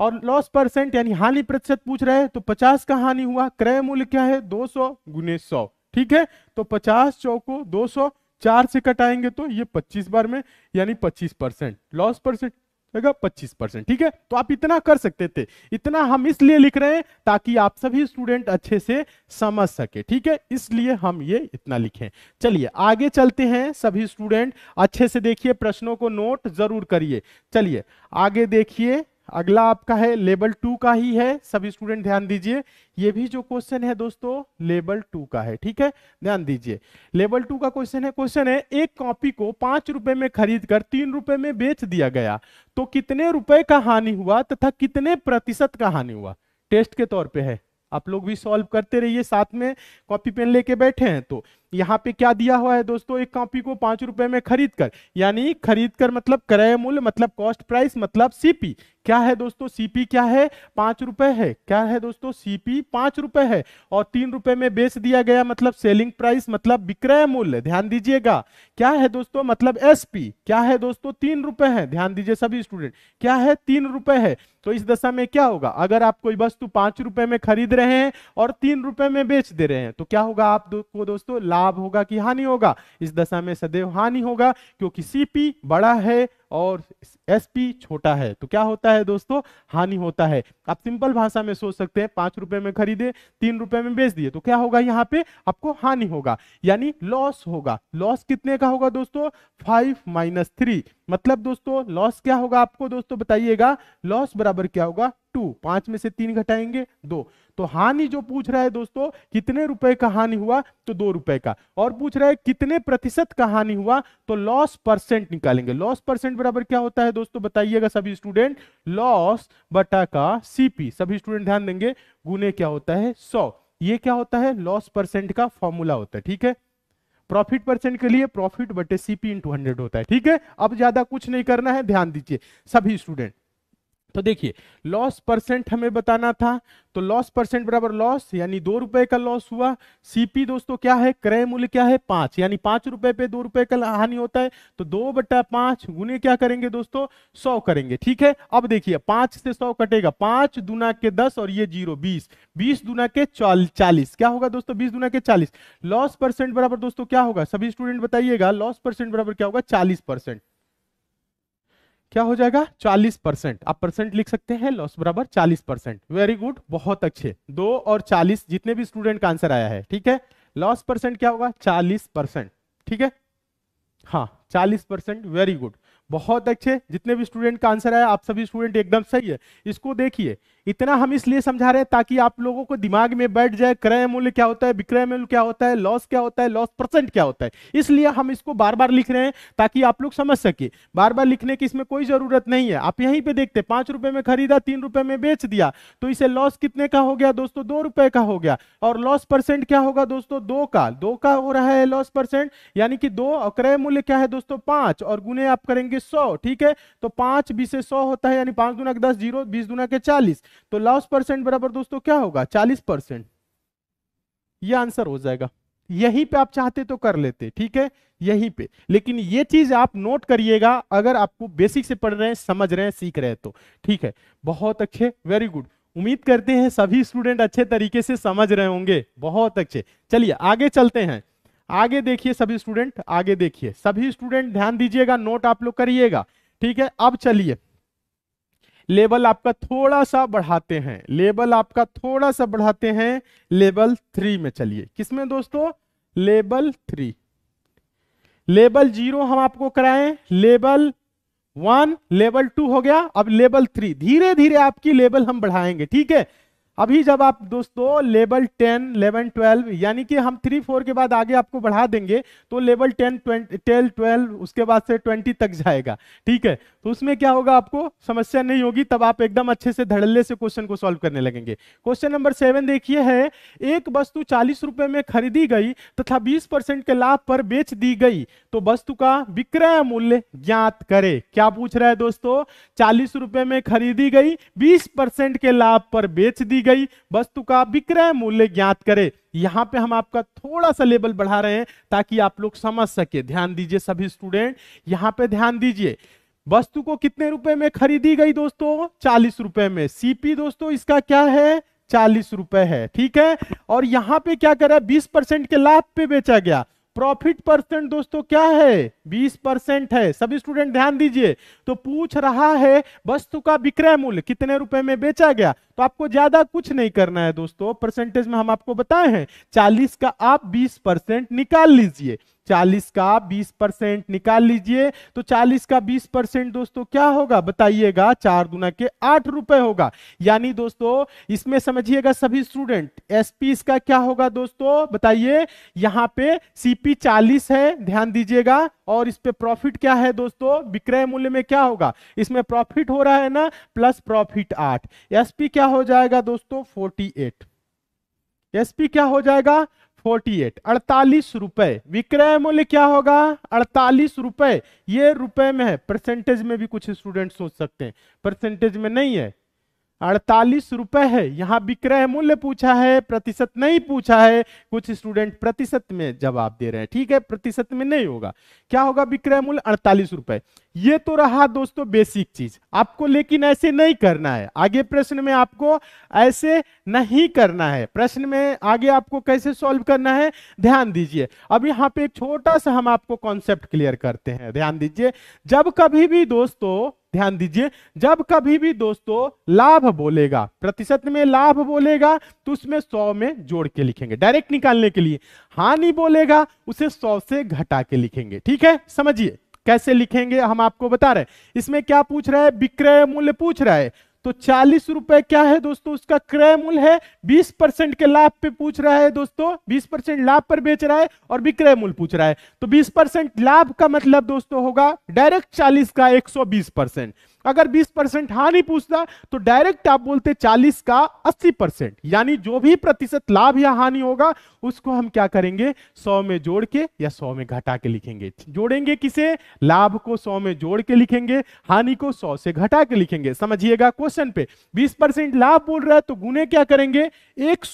[SPEAKER 1] और लॉस परसेंट यानी हानि प्रतिशत पूछ रहे हैं तो पचास का हानि हुआ क्रय मूल्य क्या है दो सौ गुने सौ ठीक है तो पचास चौको दो सौ चार से कटाएंगे तो ये पच्चीस बार में यानी पच्चीस परसेंट लॉस परसेंट रहेगा पच्चीस परसेंट ठीक है तो आप इतना कर सकते थे इतना हम इसलिए लिख रहे हैं ताकि आप सभी स्टूडेंट अच्छे से समझ सके ठीक है इसलिए हम ये इतना लिखें चलिए आगे चलते हैं सभी स्टूडेंट अच्छे से देखिए प्रश्नों को नोट जरूर करिए चलिए आगे देखिए अगला आपका है लेवल टू का ही है सब स्टूडेंट ध्यान दीजिए ये भी जो क्वेश्चन है दोस्तों लेवल टू का है ठीक है ध्यान दीजिए लेवल टू का क्वेश्चन है क्वेश्चन है एक कॉपी को पांच रुपए में खरीद कर तीन रुपए में बेच दिया गया तो कितने रुपए का हानि हुआ तथा कितने प्रतिशत का हानि हुआ टेस्ट के तौर पर है आप लोग भी सॉल्व करते रहिए साथ में कॉपी पेन लेके बैठे हैं तो यहाँ पे क्या दिया हुआ है दोस्तों एक कॉपी को पांच रुपए में खरीद कर यानी खरीद कर मतलब क्रय मूल्य मतलब कॉस्ट प्राइस मतलब सीपी क्या है दोस्तों सीपी क्या है पांच रुपए है क्या है दोस्तों सीपी पांच रुपए है और तीन रुपए में बेच दिया गया मतलब सेलिंग प्राइस मतलब विक्रय मूल्य ध्यान दीजिएगा क्या है दोस्तों मतलब एसपी क्या है दोस्तों तीन रुपए है ध्यान दीजिए सभी स्टूडेंट क्या है तीन रुपए है तो इस दशा में क्या होगा अगर आप कोई वस्तु पांच रुपए में खरीद रहे हैं और तीन रुपए में बेच दे रहे हैं तो क्या होगा आप दोस्तों लाभ होगा कि हानि होगा इस दशा में सदैव हानि होगा क्योंकि सीपी बड़ा है और एसपी छोटा है तो क्या होता है दोस्तों हानि होता है आप सिंपल भाषा में सोच सकते हैं पांच रुपए में खरीदे तीन रुपए में बेच दिए तो क्या होगा यहाँ पे आपको हानि होगा यानी लॉस होगा लॉस कितने का होगा दोस्तों फाइव माइनस थ्री मतलब दोस्तों लॉस क्या होगा आपको दोस्तों बताइएगा लॉस बराबर क्या होगा टू पांच में से तीन घटाएंगे दो तो हानि जो पूछ रहा है दोस्तों कितने रुपए का हानि हुआ तो दो रुपए का और पूछ रहा है कितने प्रतिशत का हानि हुआ तो लॉस परसेंट निकालेंगे लॉस परसेंट बराबर क्या होता है दोस्तों बताइएगा सभी स्टूडेंट लॉस बटा का सीपी सभी स्टूडेंट ध्यान देंगे गुने क्या होता है सौ ये क्या होता है लॉस परसेंट का फॉर्मूला होता है ठीक है प्रॉफिट परसेंट के लिए प्रॉफिट बटे सीपी इंटू हंड्रेड होता है ठीक है अब ज्यादा कुछ नहीं करना है ध्यान दीजिए सभी स्टूडेंट तो देखिए लॉस परसेंट हमें बताना था तो लॉस परसेंट बराबर लॉस यानी दो रुपए का लॉस हुआ सीपी दोस्तों क्या है क्रय मूल्य क्या है पांच यानी पांच रुपए पे दो रुपए का हानि होता है तो दो बट्टा पांच गुने क्या करेंगे दोस्तों सौ करेंगे ठीक है अब देखिए पांच से सौ कटेगा पांच दुना के दस और ये जीरो बीस बीस दुना के चालीस क्या होगा दोस्तों बीस दुना के चालीस लॉस परसेंट बराबर दोस्तों क्या होगा सभी स्टूडेंट बताइएगा लॉस परसेंट बराबर क्या होगा चालीस परसेंट क्या हो जाएगा 40 परसेंट आप परसेंट लिख सकते हैं लॉस बराबर 40 परसेंट वेरी गुड बहुत अच्छे दो और 40 जितने भी स्टूडेंट का आंसर आया है ठीक है लॉस परसेंट क्या होगा 40 परसेंट ठीक है हाँ 40 परसेंट वेरी गुड बहुत अच्छे जितने भी स्टूडेंट का आंसर आया आप सभी स्टूडेंट एकदम सही है इसको देखिए इतना हम इसलिए समझा रहे हैं ताकि आप लोगों को दिमाग में बैठ जाए क्रय मूल्य क्या होता है विक्रय मूल्य क्या होता है लॉस क्या होता है लॉस परसेंट क्या होता है इसलिए हम इसको बार बार लिख रहे हैं ताकि आप लोग समझ सके बार बार लिखने की इसमें कोई जरूरत नहीं है आप यहीं पर देखते पांच रुपए में खरीदा तीन रुपए में बेच दिया तो इसे लॉस कितने का हो गया दोस्तों दो रुपए का हो गया और लॉस परसेंट क्या होगा दोस्तों दो का दो का हो रहा है लॉस परसेंट यानी कि दो क्रय मूल्य क्या है दोस्तों पांच और गुने आप करेंगे सौ ठीक है तो पांच बीस से सौ होता है यानी पांच दुना दस जीरो बीस दुना के चालीस तो लॉस परसेंट बराबर दोस्तों क्या होगा चालीस परसेंट यह आंसर हो जाएगा यहीं पे आप चाहते तो कर लेते ठीक है यहीं पे लेकिन ये चीज आप नोट करिएगा अगर आपको बेसिक से पढ़ रहे हैं समझ रहे हैं सीख रहे हैं तो ठीक है बहुत अच्छे वेरी गुड उम्मीद करते हैं सभी स्टूडेंट अच्छे तरीके से समझ रहे होंगे बहुत अच्छे चलिए आगे चलते हैं आगे देखिए सभी स्टूडेंट आगे देखिए सभी स्टूडेंट ध्यान दीजिएगा नोट आप लोग करिएगा ठीक है अब चलिए लेवल आपका थोड़ा सा बढ़ाते हैं लेवल आपका थोड़ा सा बढ़ाते हैं लेवल थ्री में चलिए किसमें दोस्तों लेवल थ्री लेवल जीरो हम आपको कराएं लेवल वन लेवल टू हो गया अब लेवल थ्री धीरे धीरे आपकी लेवल हम बढ़ाएंगे ठीक है अभी जब आप दोस्तों लेवल टेन लेवन ट्वेल्व यानी कि हम थ्री फोर के बाद आगे आपको बढ़ा देंगे तो level ten twenty ten twelve उसके बाद से ट्वेंटी तक जाएगा ठीक है तो उसमें क्या होगा आपको समस्या नहीं होगी तब आप एकदम अच्छे से धड़ल्ले से क्वेश्चन को सॉल्व करने लगेंगे क्वेश्चन नंबर सेवन देखिए है एक वस्तु चालीस रुपए में खरीदी गई तथा बीस परसेंट के लाभ पर बेच दी गई तो वस्तु का विक्रय मूल्य ज्ञात करे क्या पूछ रहा है दोस्तों चालीस रुपए में खरीदी गई बीस परसेंट के लाभ पर बेच दी गई वस्तु का विक्रय मूल्य ज्ञात करे यहाँ पे हम आपका थोड़ा सा लेवल बढ़ा रहे हैं ताकि आप लोग समझ सके ध्यान दीजिए सभी स्टूडेंट यहाँ पे ध्यान दीजिए वस्तु को कितने रुपए में खरीदी गई दोस्तों चालीस रुपए में सीपी दोस्तों इसका क्या है चालीस रुपए है ठीक है और यहाँ पे क्या करा बीस परसेंट के लाभ पे बेचा गया प्रॉफिट परसेंट दोस्तों क्या है 20 परसेंट है सभी स्टूडेंट ध्यान दीजिए तो पूछ रहा है वस्तु का विक्रय मूल्य कितने रुपए में बेचा गया तो आपको ज्यादा कुछ नहीं करना है दोस्तों परसेंटेज में हम आपको बताए हैं 40 का आप 20 परसेंट निकाल लीजिए 40 का 20 परसेंट निकाल लीजिए तो 40 का 20 परसेंट दोस्तों क्या होगा बताइएगा चार दुना के आठ रुपए होगा यानी दोस्तों इसमें समझिएगा सभी स्टूडेंट एसपी इसका क्या होगा दोस्तों बताइए यहाँ पे सीपी 40 है ध्यान दीजिएगा और इस पे प्रॉफिट क्या है दोस्तों विक्रय मूल्य में क्या होगा इसमें प्रॉफिट हो रहा है ना प्लस प्रॉफिट आठ एसपी क्या हो जाएगा दोस्तों फोर्टी एट एसपी क्या हो जाएगा फोर्टी एट अड़तालीस रुपए विक्रय मूल्य क्या होगा अड़तालीस रुपए ये रुपए में है परसेंटेज में भी कुछ स्टूडेंट सोच सकते हैं परसेंटेज में नहीं है अड़तालीस रुपए है यहाँ विक्रय मूल्य पूछा है प्रतिशत नहीं पूछा है कुछ स्टूडेंट प्रतिशत में जवाब दे रहे हैं ठीक है प्रतिशत में नहीं होगा क्या होगा विक्रय मूल्य अड़तालीस रुपए ये तो रहा दोस्तों बेसिक चीज आपको लेकिन ऐसे नहीं करना है आगे प्रश्न में आपको ऐसे नहीं करना है प्रश्न में आगे आपको कैसे सॉल्व करना है ध्यान दीजिए अब यहाँ पे एक छोटा सा हम आपको कॉन्सेप्ट क्लियर करते हैं ध्यान दीजिए जब कभी भी दोस्तों ध्यान दीजिए जब कभी भी दोस्तों लाभ बोलेगा प्रतिशत में लाभ बोलेगा तो उसमें सौ में जोड़ के लिखेंगे डायरेक्ट निकालने के लिए हानि बोलेगा उसे सौ से घटा के लिखेंगे ठीक है समझिए कैसे लिखेंगे हम आपको बता रहे हैं इसमें क्या पूछ रहा है विक्रय मूल्य पूछ रहा है तो चालीस रुपए क्या है दोस्तों उसका क्रय मूल्य है बीस परसेंट के लाभ पे पूछ रहा है दोस्तों बीस परसेंट लाभ पर बेच रहा है और विक्रय मूल्य पूछ रहा है तो बीस परसेंट लाभ का मतलब दोस्तों होगा डायरेक्ट चालीस का एक सौ बीस परसेंट अगर 20 परसेंट हाँ नहीं पूछता तो डायरेक्ट आप बोलते 40 का 80 परसेंट यानी जो भी प्रतिशत लाभ या हानि होगा उसको हम क्या करेंगे 100 में जोड़ के या 100 में घटा के लिखेंगे जोड़ेंगे किसे लाभ को 100 में जोड़ के लिखेंगे हानि को 100 से घटा के लिखेंगे समझिएगा क्वेश्चन पे 20 परसेंट लाभ बोल रहा है तो गुने क्या करेंगे एक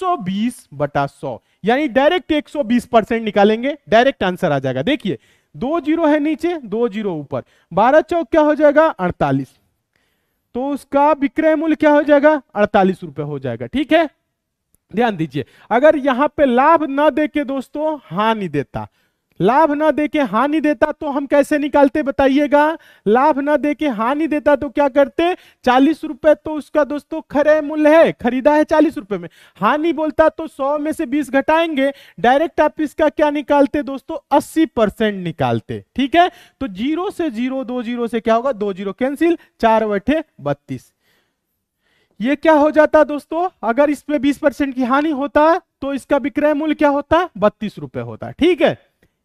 [SPEAKER 1] बटा सौ यानी डायरेक्ट एक परसेंट निकालेंगे डायरेक्ट आंसर आ जाएगा देखिए दो जीरो है नीचे दो जीरो ऊपर बारह चौक क्या हो जाएगा अड़तालीस तो उसका विक्रय मूल्य क्या हो जाएगा अड़तालीस रुपए हो जाएगा ठीक है ध्यान दीजिए अगर यहां पे लाभ ना दे के दोस्तों हानि देता लाभ ना दे के हानि देता तो हम कैसे निकालते बताइएगा लाभ ना दे के हानि देता तो क्या करते चालीस रुपए तो उसका दोस्तों खरे मूल्य है खरीदा है चालीस रुपए में हानि बोलता तो सौ में से बीस घटाएंगे डायरेक्ट आप इसका क्या निकालते दोस्तों अस्सी परसेंट निकालते ठीक है तो जीरो से जीरो दो जीरो से क्या होगा दो जीरो कैंसिल चार वे बत्तीस ये क्या हो जाता दोस्तों अगर इसमें बीस परसेंट की हानि होता तो इसका विक्रय मूल्य क्या होता बत्तीस रुपए होता ठीक है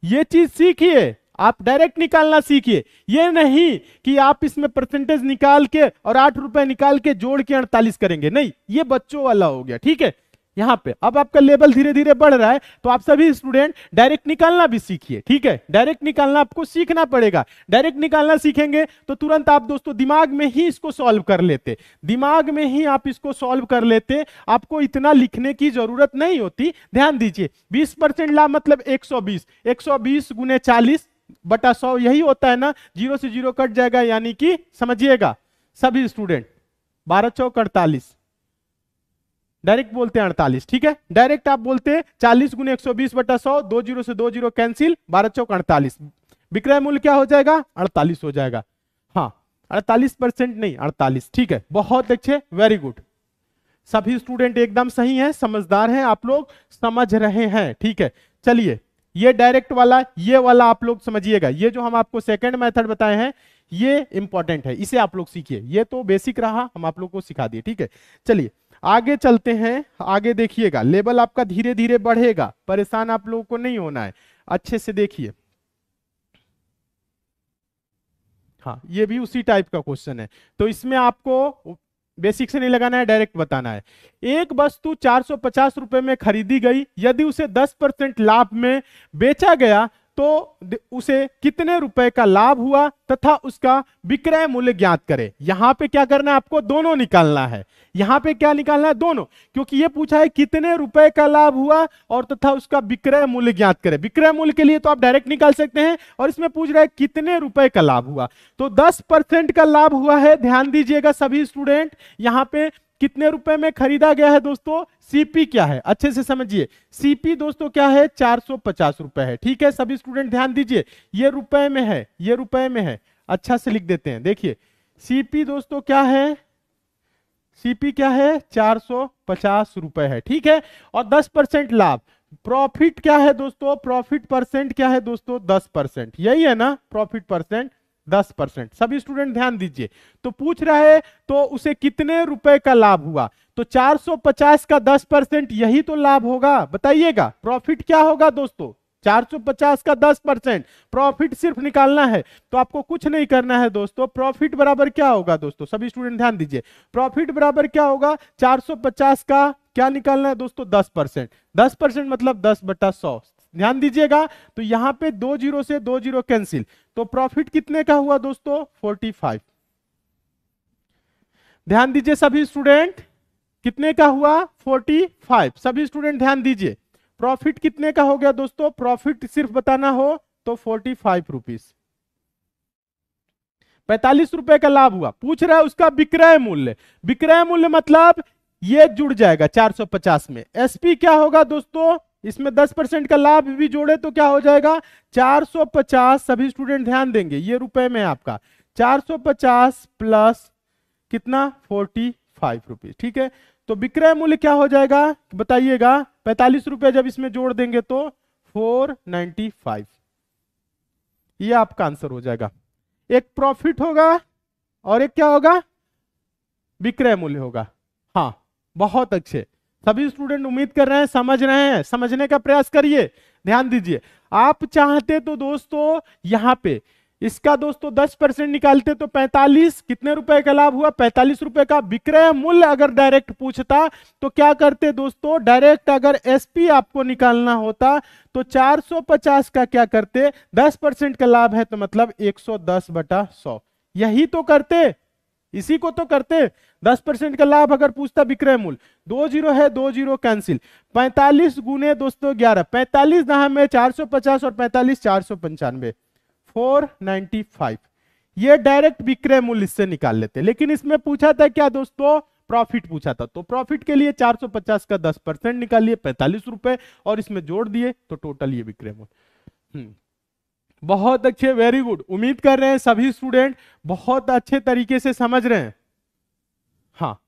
[SPEAKER 1] ये चीज सीखिए आप डायरेक्ट निकालना सीखिए ये नहीं कि आप इसमें परसेंटेज निकाल के और आठ रुपए निकाल के जोड़ के अड़तालीस करेंगे नहीं ये बच्चों वाला हो गया ठीक है यहाँ पे अब आपका लेवल धीरे धीरे बढ़ रहा है तो आप सभी स्टूडेंट डायरेक्ट निकालना भी सीखिए ठीक है डायरेक्ट निकालना आपको सीखना पड़ेगा डायरेक्ट निकालना सीखेंगे तो तुरंत आप दोस्तों दिमाग में ही इसको सॉल्व कर लेते दिमाग में ही आप इसको सॉल्व कर लेते आपको इतना लिखने की जरूरत नहीं होती ध्यान दीजिए बीस परसेंट लाभ मतलब एक सौ बीस एक सौ बीस गुने चालीस बटा सौ यही होता है ना जीरो से जीरो कट जाएगा यानी कि समझिएगा सभी स्टूडेंट बारह चौक अड़तालीस डायरेक्ट बोलते हैं अड़तालीस ठीक है डायरेक्ट आप बोलते हैं चालीस गुने एक सौ बीस बटा सौ दो जीरो से दो जीरो कैंसिल बारह चौक अड़तालीस विक्रय मूल्य क्या हो जाएगा अड़तालीस हो जाएगा हाँ अड़तालीस परसेंट नहीं अड़तालीस ठीक है बहुत अच्छे वेरी गुड सभी स्टूडेंट एकदम सही है समझदार हैं आप लोग समझ रहे हैं ठीक है चलिए ये डायरेक्ट वाला ये वाला आप लोग समझिएगा ये जो हम आपको सेकेंड मेथड बताए हैं ये इंपॉर्टेंट है इसे आप लोग सीखिए ये तो बेसिक रहा हम आप लोग को सिखा दिए ठीक है चलिए आगे चलते हैं आगे देखिएगा लेवल आपका धीरे धीरे बढ़ेगा परेशान आप लोगों को नहीं होना है अच्छे से देखिए हाँ ये भी उसी टाइप का क्वेश्चन है तो इसमें आपको बेसिक से नहीं लगाना है डायरेक्ट बताना है एक वस्तु चार सौ में खरीदी गई यदि उसे 10 परसेंट लाभ में बेचा गया तो उसे कितने रुपए का लाभ हुआ तथा उसका विक्रय मूल्य ज्ञात करें यहां पे क्या करना है आपको दोनों निकालना है यहां पे क्या निकालना है दोनों क्योंकि ये पूछा है कितने रुपए का लाभ हुआ और तथा उसका विक्रय मूल्य ज्ञात करें विक्रय मूल्य के लिए तो आप डायरेक्ट निकाल सकते हैं और इसमें पूछ रहा है कितने रुपए का लाभ हुआ तो दस परसेंट का लाभ हुआ है ध्यान दीजिएगा सभी स्टूडेंट यहाँ पे कितने रुपए में खरीदा गया है दोस्तों सीपी क्या है अच्छे से समझिए सीपी दोस्तों क्या है चार सौ पचास रुपए है ठीक है सभी स्टूडेंट ध्यान दीजिए ये रुपए में है ये रुपए में है अच्छा से लिख देते हैं देखिए सीपी दोस्तों क्या है सीपी क्या है चार सौ पचास रुपए है ठीक है और दस परसेंट लाभ प्रॉफिट क्या है दोस्तों प्रॉफिट परसेंट क्या है दोस्तों दस परसेंट यही है ना प्रॉफिट परसेंट दस परसेंट सभी स्टूडेंट ध्यान दीजिए तो पूछ रहा है तो उसे कितने रुपए का लाभ हुआ तो 450 का 10 परसेंट यही तो लाभ होगा बताइएगा प्रॉफिट क्या होगा दोस्तों 450 का 10 परसेंट प्रॉफिट सिर्फ निकालना है तो आपको कुछ नहीं करना है दोस्तों प्रॉफिट बराबर क्या होगा दोस्तों सभी स्टूडेंट ध्यान दीजिए प्रॉफिट बराबर क्या होगा 450 का क्या निकालना है दोस्तों 10 परसेंट दस परसेंट मतलब 10 बटा सौ ध्यान दीजिएगा तो यहां पे दो जीरो से दो जीरो कैंसिल तो प्रॉफिट कितने का हुआ दोस्तों फोर्टी फाइव ध्यान दीजिए सभी स्टूडेंट कितने का हुआ फोर्टी फाइव सभी स्टूडेंट ध्यान दीजिए प्रॉफिट कितने का हो गया दोस्तों प्रॉफिट सिर्फ बताना हो तो फोर्टी फाइव रुपीज पैतालीस रुपए का लाभ हुआ पूछ रहा है उसका विक्रय मूल्य विक्रय मूल्य मतलब ये जुड़ जाएगा 450 में एसपी क्या होगा दोस्तों इसमें 10 परसेंट का लाभ भी जोड़े तो क्या हो जाएगा 450 सभी स्टूडेंट ध्यान देंगे ये रुपए में आपका 450 प्लस कितना फोर्टी फाइव रुपीज ठीक है तो विक्रय मूल्य क्या हो जाएगा बताइएगा पैतालीस रुपए जब इसमें जोड़ देंगे तो फोर नाइन्टी फाइव ये आपका आंसर हो जाएगा एक प्रॉफिट होगा और एक क्या होगा विक्रय मूल्य होगा हाँ बहुत अच्छे सभी स्टूडेंट उम्मीद कर रहे हैं समझ रहे हैं समझने का प्रयास करिए ध्यान दीजिए आप चाहते तो दोस्तों यहाँ पे इसका दोस्तों दस परसेंट निकालते तो पैंतालीस कितने रुपए का लाभ हुआ पैंतालीस रुपए का विक्रय मूल्य अगर डायरेक्ट पूछता तो क्या करते दोस्तों डायरेक्ट अगर एसपी आपको निकालना होता तो 450 का क्या करते दस परसेंट का लाभ है तो मतलब 110 बटा 100 यही तो करते इसी को तो करते दस परसेंट का लाभ अगर पूछता विक्रय मूल दो जीरो है दो जीरो कैंसिल पैंतालीस गुने दोस्तों ग्यारह पैंतालीस दहा में चार सौ पचास और पैंतालीस चार सौ पंचानवे फोर नाइनटी फाइव ये डायरेक्ट विक्रय मूल्य इससे निकाल लेते लेकिन इसमें पूछा था क्या दोस्तों प्रॉफिट पूछा था तो प्रॉफिट के लिए 450 का 10 परसेंट निकालिए पैंतालीस रुपए और इसमें जोड़ दिए तो टोटल ये विक्रय मूल्य हम्म। बहुत अच्छे वेरी गुड उम्मीद कर रहे हैं सभी स्टूडेंट बहुत अच्छे तरीके से समझ रहे हैं हाँ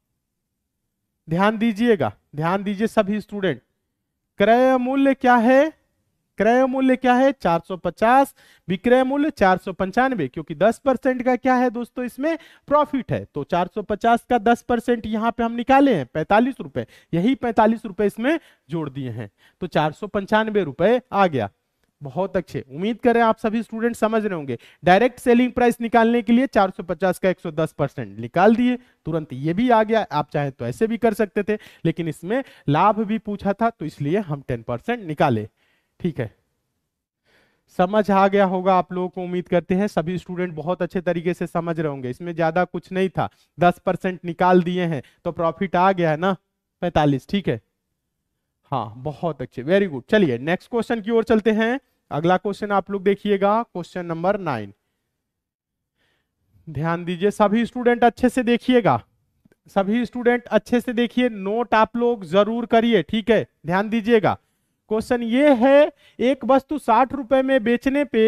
[SPEAKER 1] ध्यान दीजिएगा ध्यान दीजिए सभी स्टूडेंट क्रय मूल्य क्या है क्रय मूल्य क्या है 450 विक्रय मूल्य चार क्योंकि 10 परसेंट का क्या है दोस्तों इसमें प्रॉफिट है तो 450 का 10 परसेंट यहां पे हम निकाले हैं पैंतालीस रुपए यही पैंतालीस रुपए इसमें जोड़ दिए हैं तो चार रुपए आ गया बहुत अच्छे उम्मीद करें आप सभी स्टूडेंट समझ रहे होंगे डायरेक्ट सेलिंग प्राइस निकालने के लिए 450 का 110 परसेंट निकाल दिए तुरंत ये भी आ गया आप चाहे तो ऐसे भी कर सकते थे लेकिन इसमें लाभ भी पूछा था तो इसलिए हम 10 परसेंट निकाले ठीक है समझ आ गया होगा आप लोगों को उम्मीद करते हैं सभी स्टूडेंट बहुत अच्छे तरीके से समझ रहे होंगे इसमें ज्यादा कुछ नहीं था दस परसेंट निकाल दिए हैं तो प्रॉफिट आ गया है ना पैंतालीस ठीक है हाँ बहुत अच्छे वेरी गुड चलिए नेक्स्ट क्वेश्चन की ओर चलते हैं अगला क्वेश्चन आप लोग देखिएगा क्वेश्चन नंबर नाइन ध्यान दीजिए सभी स्टूडेंट अच्छे से देखिएगा सभी स्टूडेंट अच्छे से देखिए नोट आप लोग जरूर करिए ठीक है ध्यान दीजिएगा क्वेश्चन ये है एक वस्तु साठ रुपए में बेचने पे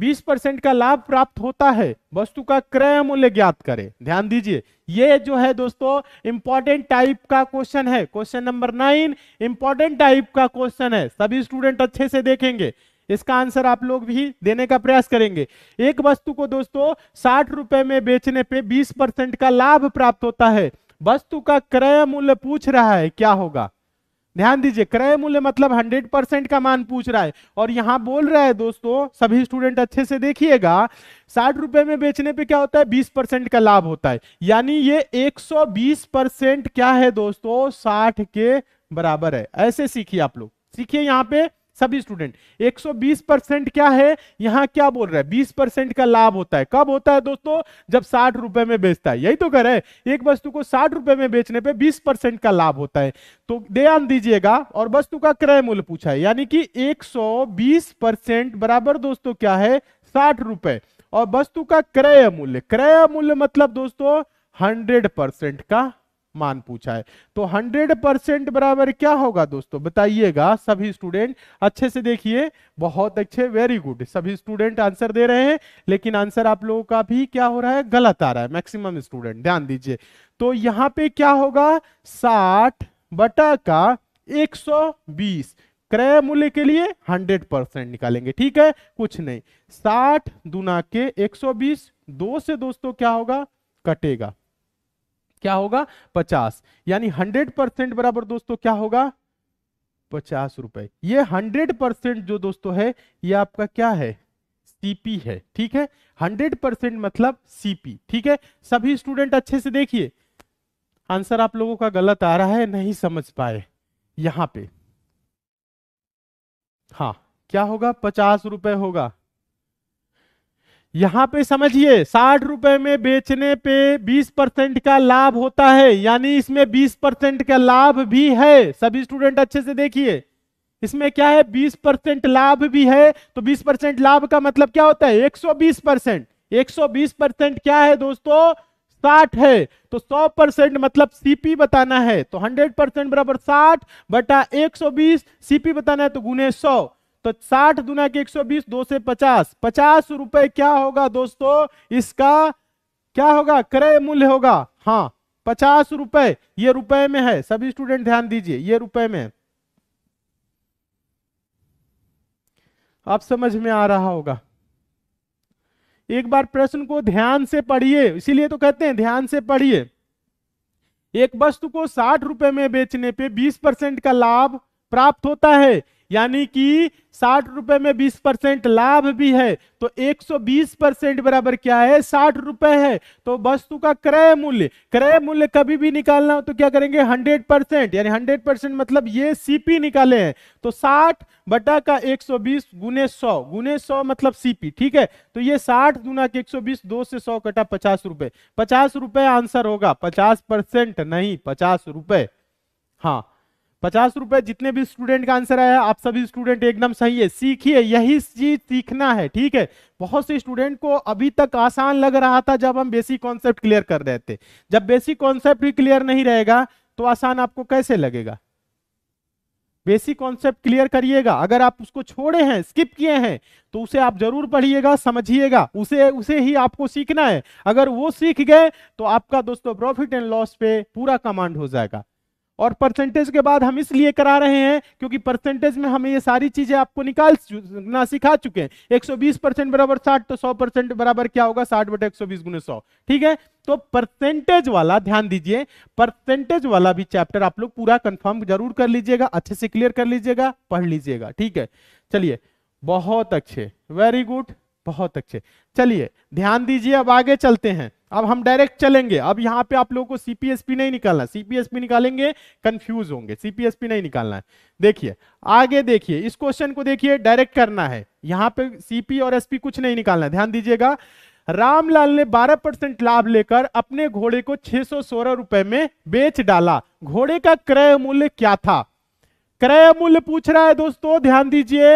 [SPEAKER 1] बीस परसेंट का लाभ प्राप्त होता है वस्तु का क्रय मूल्य ज्ञात करें ध्यान दीजिए ये जो है दोस्तों इंपॉर्टेंट टाइप का क्वेश्चन है question number nine important type का क्वेश्चन है सभी स्टूडेंट अच्छे से देखेंगे इसका आंसर आप लोग भी देने का प्रयास करेंगे एक वस्तु को दोस्तों साठ रुपए में बेचने पे बीस परसेंट का लाभ प्राप्त होता है वस्तु का क्रय मूल्य पूछ रहा है क्या होगा ध्यान दीजिए क्रय मूल्य मतलब 100 परसेंट का मान पूछ रहा है और यहां बोल रहा है दोस्तों सभी स्टूडेंट अच्छे से देखिएगा साठ रुपए में बेचने पे क्या होता है 20 परसेंट का लाभ होता है यानी ये 120 परसेंट क्या है दोस्तों 60 के बराबर है ऐसे सीखिए आप लोग सीखिए यहां पे सभी स्टूडेंट 120 परसेंट क्या है यहां क्या बोल रहा है 20 परसेंट का लाभ होता है कब होता है दोस्तों जब साठ रुपए में बेचता है यही तो कह रहे हैं एक वस्तु को साठ रुपए में बेचने पे 20 परसेंट का लाभ होता है तो ध्यान दीजिएगा और वस्तु का क्रय मूल्य पूछा है यानी कि 120 परसेंट बराबर दोस्तों क्या है साठ और वस्तु का क्रय मूल्य क्रय मूल्य मतलब दोस्तों हंड्रेड का मान पूछा है तो 100 परसेंट बराबर क्या होगा दोस्तों बताइएगा सभी स्टूडेंट अच्छे से देखिए बहुत अच्छे वेरी गुड सभी स्टूडेंट आंसर दे रहे हैं लेकिन आंसर आप लोगों का भी क्या हो रहा है गलत आ रहा है मैक्सिमम स्टूडेंट ध्यान दीजिए तो यहाँ पे क्या होगा साठ बटा का 120 क्रय मूल्य के लिए 100 परसेंट निकालेंगे ठीक है कुछ नहीं 60 दुना के 120 दो से दोस्तों क्या होगा कटेगा क्या होगा पचास यानी हंड्रेड परसेंट बराबर दोस्तों क्या होगा पचास रुपए ये हंड्रेड परसेंट जो दोस्तों है ये आपका क्या है सीपी है ठीक है हंड्रेड परसेंट मतलब सीपी ठीक है सभी स्टूडेंट अच्छे से देखिए आंसर आप लोगों का गलत आ रहा है नहीं समझ पाए यहां पे हाँ क्या होगा पचास रुपए होगा यहाँ पे समझिए साठ रुपए में बेचने पे बीस परसेंट का लाभ होता है यानी इसमें बीस परसेंट का लाभ भी है सभी स्टूडेंट अच्छे से देखिए इसमें क्या है बीस परसेंट लाभ भी है तो बीस परसेंट लाभ का मतलब क्या होता है एक सौ बीस परसेंट एक सौ बीस परसेंट क्या है दोस्तों साठ है तो सौ परसेंट मतलब सीपी बताना है तो हंड्रेड परसेंट बराबर साठ बटा एक सौ बीस सीपी बताना है तो गुने सौ तो साठ दुना के 120 दो से 50 पचास रुपए क्या होगा दोस्तों इसका क्या होगा क्रय मूल्य होगा हाँ पचास रुपए ये रुपए में है सभी स्टूडेंट ध्यान दीजिए ये रुपए में आप समझ में आ रहा होगा एक बार प्रश्न को ध्यान से पढ़िए इसीलिए तो कहते हैं ध्यान से पढ़िए एक वस्तु को साठ रुपए में बेचने पे बीस परसेंट का लाभ प्राप्त होता है यानी कि साठ रुपए में बीस परसेंट लाभ भी है तो एक सौ बीस परसेंट बराबर क्या है साठ रुपए है तो वस्तु का क्रय मूल्य क्रय मूल्य कभी भी निकालना हो तो क्या करेंगे हंड्रेड परसेंट यानी हंड्रेड परसेंट मतलब ये सीपी निकाले हैं तो साठ बटा का एक सौ बीस गुने सौ गुने सौ मतलब सीपी ठीक है तो ये साठ गुना के एक सौ बीस दो से सौ कटा पचास रुपए पचास रुपए आंसर होगा पचास परसेंट नहीं पचास रुपए हाँ पचास रुपए जितने भी स्टूडेंट का आंसर आया आप सभी स्टूडेंट एकदम सही है सीखिए यही चीज सीखना है ठीक है बहुत से स्टूडेंट को अभी तक आसान लग रहा था जब हम बेसिक कॉन्सेप्ट क्लियर कर रहे थे जब बेसिक कॉन्सेप्ट भी क्लियर नहीं रहेगा तो आसान आपको कैसे लगेगा बेसिक कॉन्सेप्ट क्लियर करिएगा अगर आप उसको छोड़े हैं स्किप किए हैं तो उसे आप जरूर पढ़िएगा समझिएगा उसे उसे ही आपको सीखना है अगर वो सीख गए तो आपका दोस्तों प्रॉफिट एंड लॉस पे पूरा कमांड हो जाएगा और परसेंटेज के बाद हम इसलिए करा रहे हैं क्योंकि परसेंटेज में हमें ये सारी चीजें आपको निकाल ना सिखा चुके हैं 120 परसेंट बराबर 60 तो 100 परसेंट बराबर क्या होगा 60 बटे 120 गुने सौ ठीक है तो परसेंटेज वाला ध्यान दीजिए परसेंटेज वाला भी चैप्टर आप लोग पूरा कंफर्म जरूर कर लीजिएगा अच्छे से क्लियर कर लीजिएगा पढ़ लीजिएगा ठीक है चलिए बहुत अच्छे वेरी गुड बहुत अच्छे चलिए ध्यान दीजिए अब आगे चलते हैं अब हम डायरेक्ट चलेंगे अब यहाँ पे आप लोगों को सीपीएसपी नहीं निकालना सीपीएसपी निकालेंगे कंफ्यूज होंगे सीपीएसपी नहीं निकालना है देखिए आगे देखिए इस क्वेश्चन को देखिए डायरेक्ट करना है यहाँ पे सीपी और एसपी कुछ नहीं निकालना है ध्यान दीजिएगा रामलाल ने 12 परसेंट लाभ लेकर अपने घोड़े को छह रुपए में बेच डाला घोड़े का क्रय मूल्य क्या था क्रय मूल्य पूछ रहा है दोस्तों ध्यान दीजिए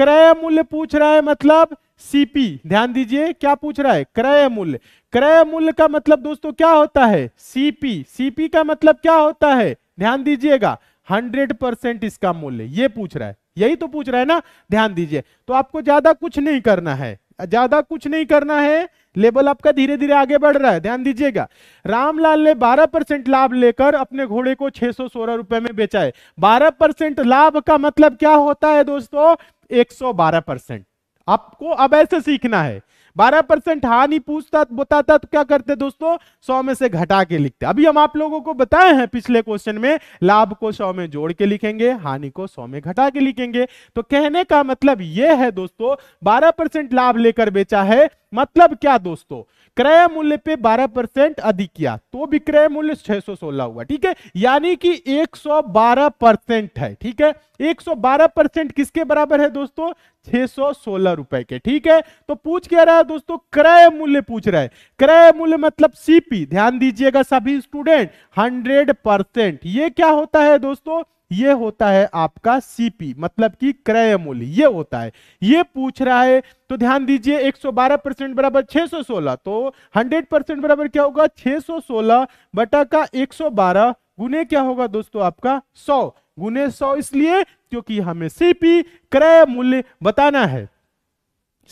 [SPEAKER 1] क्रय मूल्य पूछ रहा है मतलब सीपी ध्यान दीजिए क्या पूछ रहा है क्रय मूल्य क्रय मूल्य का मतलब दोस्तों क्या होता है सीपी सीपी का मतलब क्या होता है ध्यान दीजिएगा हंड्रेड परसेंट इसका मूल्य ये पूछ रहा है यही तो पूछ रहा है ना ध्यान दीजिए तो आपको ज्यादा कुछ नहीं करना है ज्यादा कुछ नहीं करना है लेवल आपका धीरे धीरे आगे बढ़ रहा है ध्यान दीजिएगा रामलाल ने 12 परसेंट लाभ लेकर अपने घोड़े को सौ सोलह रुपए में बेचा है 12 परसेंट लाभ का मतलब क्या होता है दोस्तों 112 परसेंट आपको अब ऐसे सीखना है 12 परसेंट हाँ नहीं पूछता बताता तो क्या करते दोस्तों 100 में से घटा के लिखते अभी हम आप लोगों को बताए हैं पिछले क्वेश्चन में लाभ को 100 में जोड़ के लिखेंगे हानि को 100 में घटा के लिखेंगे तो कहने का मतलब यह है दोस्तों 12 परसेंट लाभ लेकर बेचा है मतलब क्या दोस्तों क्रय मूल्य पे 12 परसेंट अधिक किया तो विक्रय मूल्य 616 हुआ ठीक है यानी कि 112 परसेंट है ठीक है 112 परसेंट किसके बराबर है दोस्तों 616 रुपए के ठीक है तो पूछ क्या रहा है दोस्तों क्रय मूल्य पूछ रहा है क्रय मूल्य मतलब सीपी ध्यान दीजिएगा सभी स्टूडेंट 100 परसेंट ये क्या होता है दोस्तों ये होता है आपका सीपी मतलब कि क्रय मूल्य ये होता है ये पूछ रहा है तो ध्यान दीजिए 112 परसेंट बराबर 616 तो 100 परसेंट बराबर क्या होगा 616 बटा का 112 गुने क्या होगा दोस्तों आपका 100 गुने 100 इसलिए क्योंकि हमें सीपी क्रय मूल्य बताना है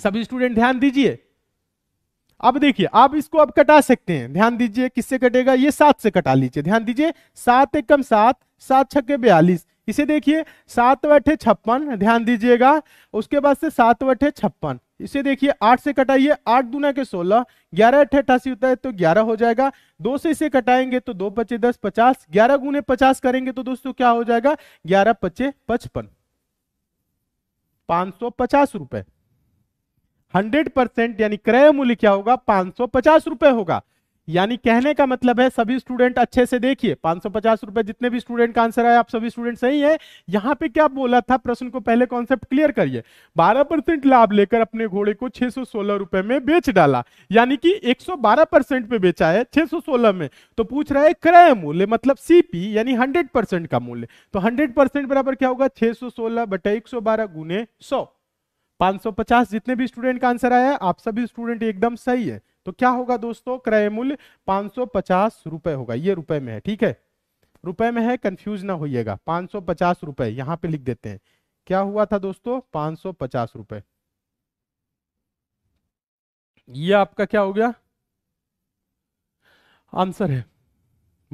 [SPEAKER 1] सभी स्टूडेंट ध्यान दीजिए अब देखिए आप इसको अब कटा सकते हैं ध्यान दीजिए किससे कटेगा ये सात से कटा लीजिए ध्यान दीजिए सात एक कम सात सात छक्के बयालीस इसे देखिए सात बैठे छप्पन ध्यान दीजिएगा उसके बाद से सात बैठे छप्पन इसे देखिए आठ से कटाइए आठ दूना के सोलह ग्यारह अठे अठासी होता है तो ग्यारह हो जाएगा दो से इसे कटाएंगे तो दो पचे दस पचास ग्यारह गुने पचास करेंगे तो दोस्तों क्या हो जाएगा ग्यारह पचे पचपन पांच सौ पचास रुपए हंड्रेड परसेंट यानी क्रय मूल्य क्या होगा पांच सौ पचास रुपए होगा यानी कहने का मतलब है सभी स्टूडेंट अच्छे से देखिए पांच रुपए जितने भी स्टूडेंट का आंसर आया आप सभी स्टूडेंट सही है यहाँ पे क्या बोला था प्रश्न को पहले कॉन्सेप्ट क्लियर करिए 12 परसेंट लाभ लेकर अपने घोड़े को छह रुपए में बेच डाला यानी कि 112 परसेंट पे बेचा है छह में तो पूछ रहा है क्रय मूल्य मतलब सीपी यानी हंड्रेड का मूल्य तो हंड्रेड बराबर क्या होगा छह सौ सोलह बटे एक सौ बारह सौ जितने भी स्टूडेंट का आंसर आया आप सभी स्टूडेंट एकदम सही है तो क्या होगा दोस्तों क्रय मूल्य पांच रुपए होगा ये रुपए में है ठीक है रुपए में है कंफ्यूज ना होइएगा पांच सौ पचास रुपए यहां पे लिख देते हैं क्या हुआ था दोस्तों पांच सौ पचास रुपए ये आपका क्या हो गया आंसर है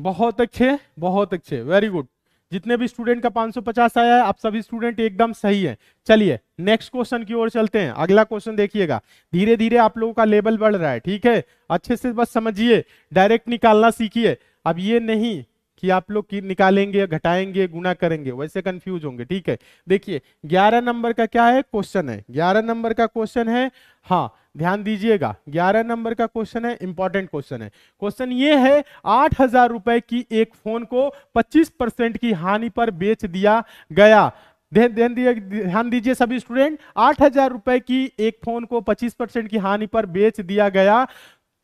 [SPEAKER 1] बहुत अच्छे बहुत अच्छे वेरी गुड जितने भी स्टूडेंट का 550 आया है आप सभी स्टूडेंट एकदम सही है चलिए नेक्स्ट क्वेश्चन की ओर चलते हैं अगला क्वेश्चन देखिएगा धीरे धीरे आप लोगों का लेवल बढ़ रहा है ठीक है अच्छे से बस समझिए डायरेक्ट निकालना सीखिए अब ये नहीं कि आप लोग की निकालेंगे घटाएंगे गुना करेंगे वैसे कंफ्यूज होंगे ठीक है देखिए ग्यारह नंबर का क्या है क्वेश्चन है ग्यारह नंबर का क्वेश्चन है हाँ ध्यान दीजिएगा 11 नंबर का क्वेश्चन है इंपॉर्टेंट क्वेश्चन है क्वेश्चन ये है आठ हजार रुपए की एक फोन को 25 परसेंट की हानि पर बेच दिया गया ध्यान दीजिए सभी स्टूडेंट आठ हजार रुपए की एक फोन को 25 परसेंट की हानि पर बेच दिया गया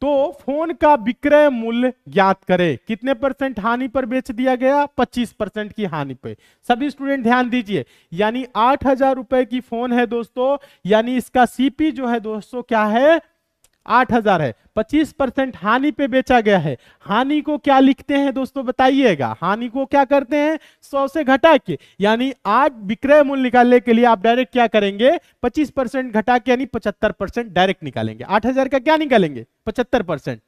[SPEAKER 1] तो फोन का विक्रय मूल्य ज्ञात करें कितने परसेंट हानि पर बेच दिया गया 25 परसेंट की हानि पे सभी स्टूडेंट ध्यान दीजिए यानी आठ हजार रुपए की फोन है दोस्तों यानी इसका सीपी जो है दोस्तों क्या है आठ हजार है पच्चीस परसेंट हानि पे बेचा गया है हानि को क्या लिखते हैं दोस्तों बताइएगा हानि को क्या करते हैं सौ से घटा के यानी आठ विक्रय मूल्य निकालने के लिए आप डायरेक्ट क्या करेंगे पच्चीस परसेंट घटा के यानी पचहत्तर परसेंट डायरेक्ट निकालेंगे आठ हजार का क्या निकालेंगे पचहत्तर परसेंट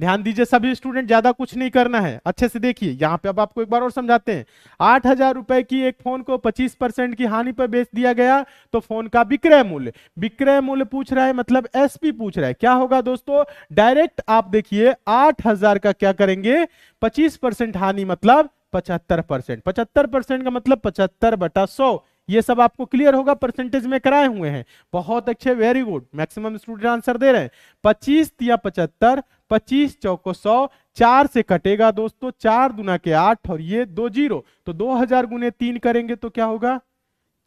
[SPEAKER 1] ध्यान दीजिए सभी स्टूडेंट ज्यादा कुछ नहीं करना है अच्छे से देखिए यहाँ पे अब आपको एक बार और समझाते हैं आठ हजार रुपए की एक फोन को पच्चीस परसेंट की हानि पर बेच दिया गया तो फोन का विक्रय मूल्य विक्रय मूल्य पूछ रहा है मतलब एसपी पूछ रहा है क्या होगा दोस्तों डायरेक्ट आप देखिए आठ हजार का क्या करेंगे पच्चीस परसेंट हानि मतलब पचहत्तर परसेंट पचहत्तर परसेंट का मतलब पचहत्तर बटा सौ ये सब आपको क्लियर होगा परसेंटेज में कराए हुए हैं बहुत अच्छे very good maximum student answer दे रहे हैं पच्चीस या पचहत्तर पच्चीस चौको सौ चार से कटेगा दोस्तों चार दुना के आठ और ये दो जीरो तो दो हजार गुने तीन करेंगे तो क्या होगा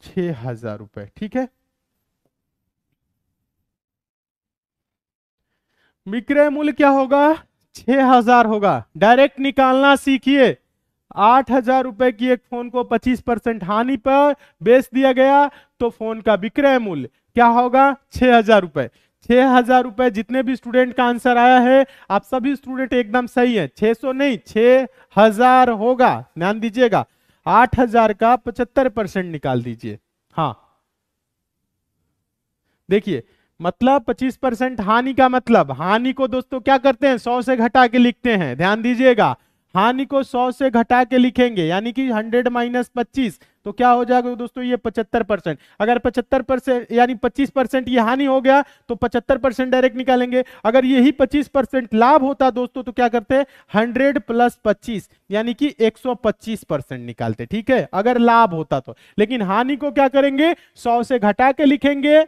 [SPEAKER 1] छह हजार रुपए ठीक है विक्रय मूल्य क्या होगा छह हजार होगा डायरेक्ट निकालना सीखिए आठ हजार रुपए की एक फोन को पच्चीस परसेंट हानि पर बेच दिया गया तो फोन का विक्रय मूल्य क्या होगा छह हजार रुपए छह हजार रुपए जितने भी स्टूडेंट का आंसर आया है आप सभी स्टूडेंट एकदम सही है छह सौ नहीं छह हजार होगा ध्यान दीजिएगा आठ हजार का पचहत्तर परसेंट निकाल दीजिए हाँ देखिए मतलब 25 परसेंट हानि का मतलब हानि को दोस्तों क्या करते हैं 100 से घटा के लिखते हैं ध्यान दीजिएगा हानि को सौ से घटा के लिखेंगे यानी कि हंड्रेड माइनस पच्चीस तो क्या हो जाएगा दोस्तों ये पचहत्तर परसेंट अगर पचहत्तर परसेंट यानी पच्चीस परसेंट ये हानि हो गया तो पचहत्तर परसेंट डायरेक्ट निकालेंगे अगर यही पच्चीस परसेंट लाभ होता दोस्तों तो क्या करते हंड्रेड प्लस पच्चीस यानी कि एक सौ पच्चीस परसेंट निकालते ठीक है अगर लाभ होता तो लेकिन हानि को क्या करेंगे सौ से घटा के लिखेंगे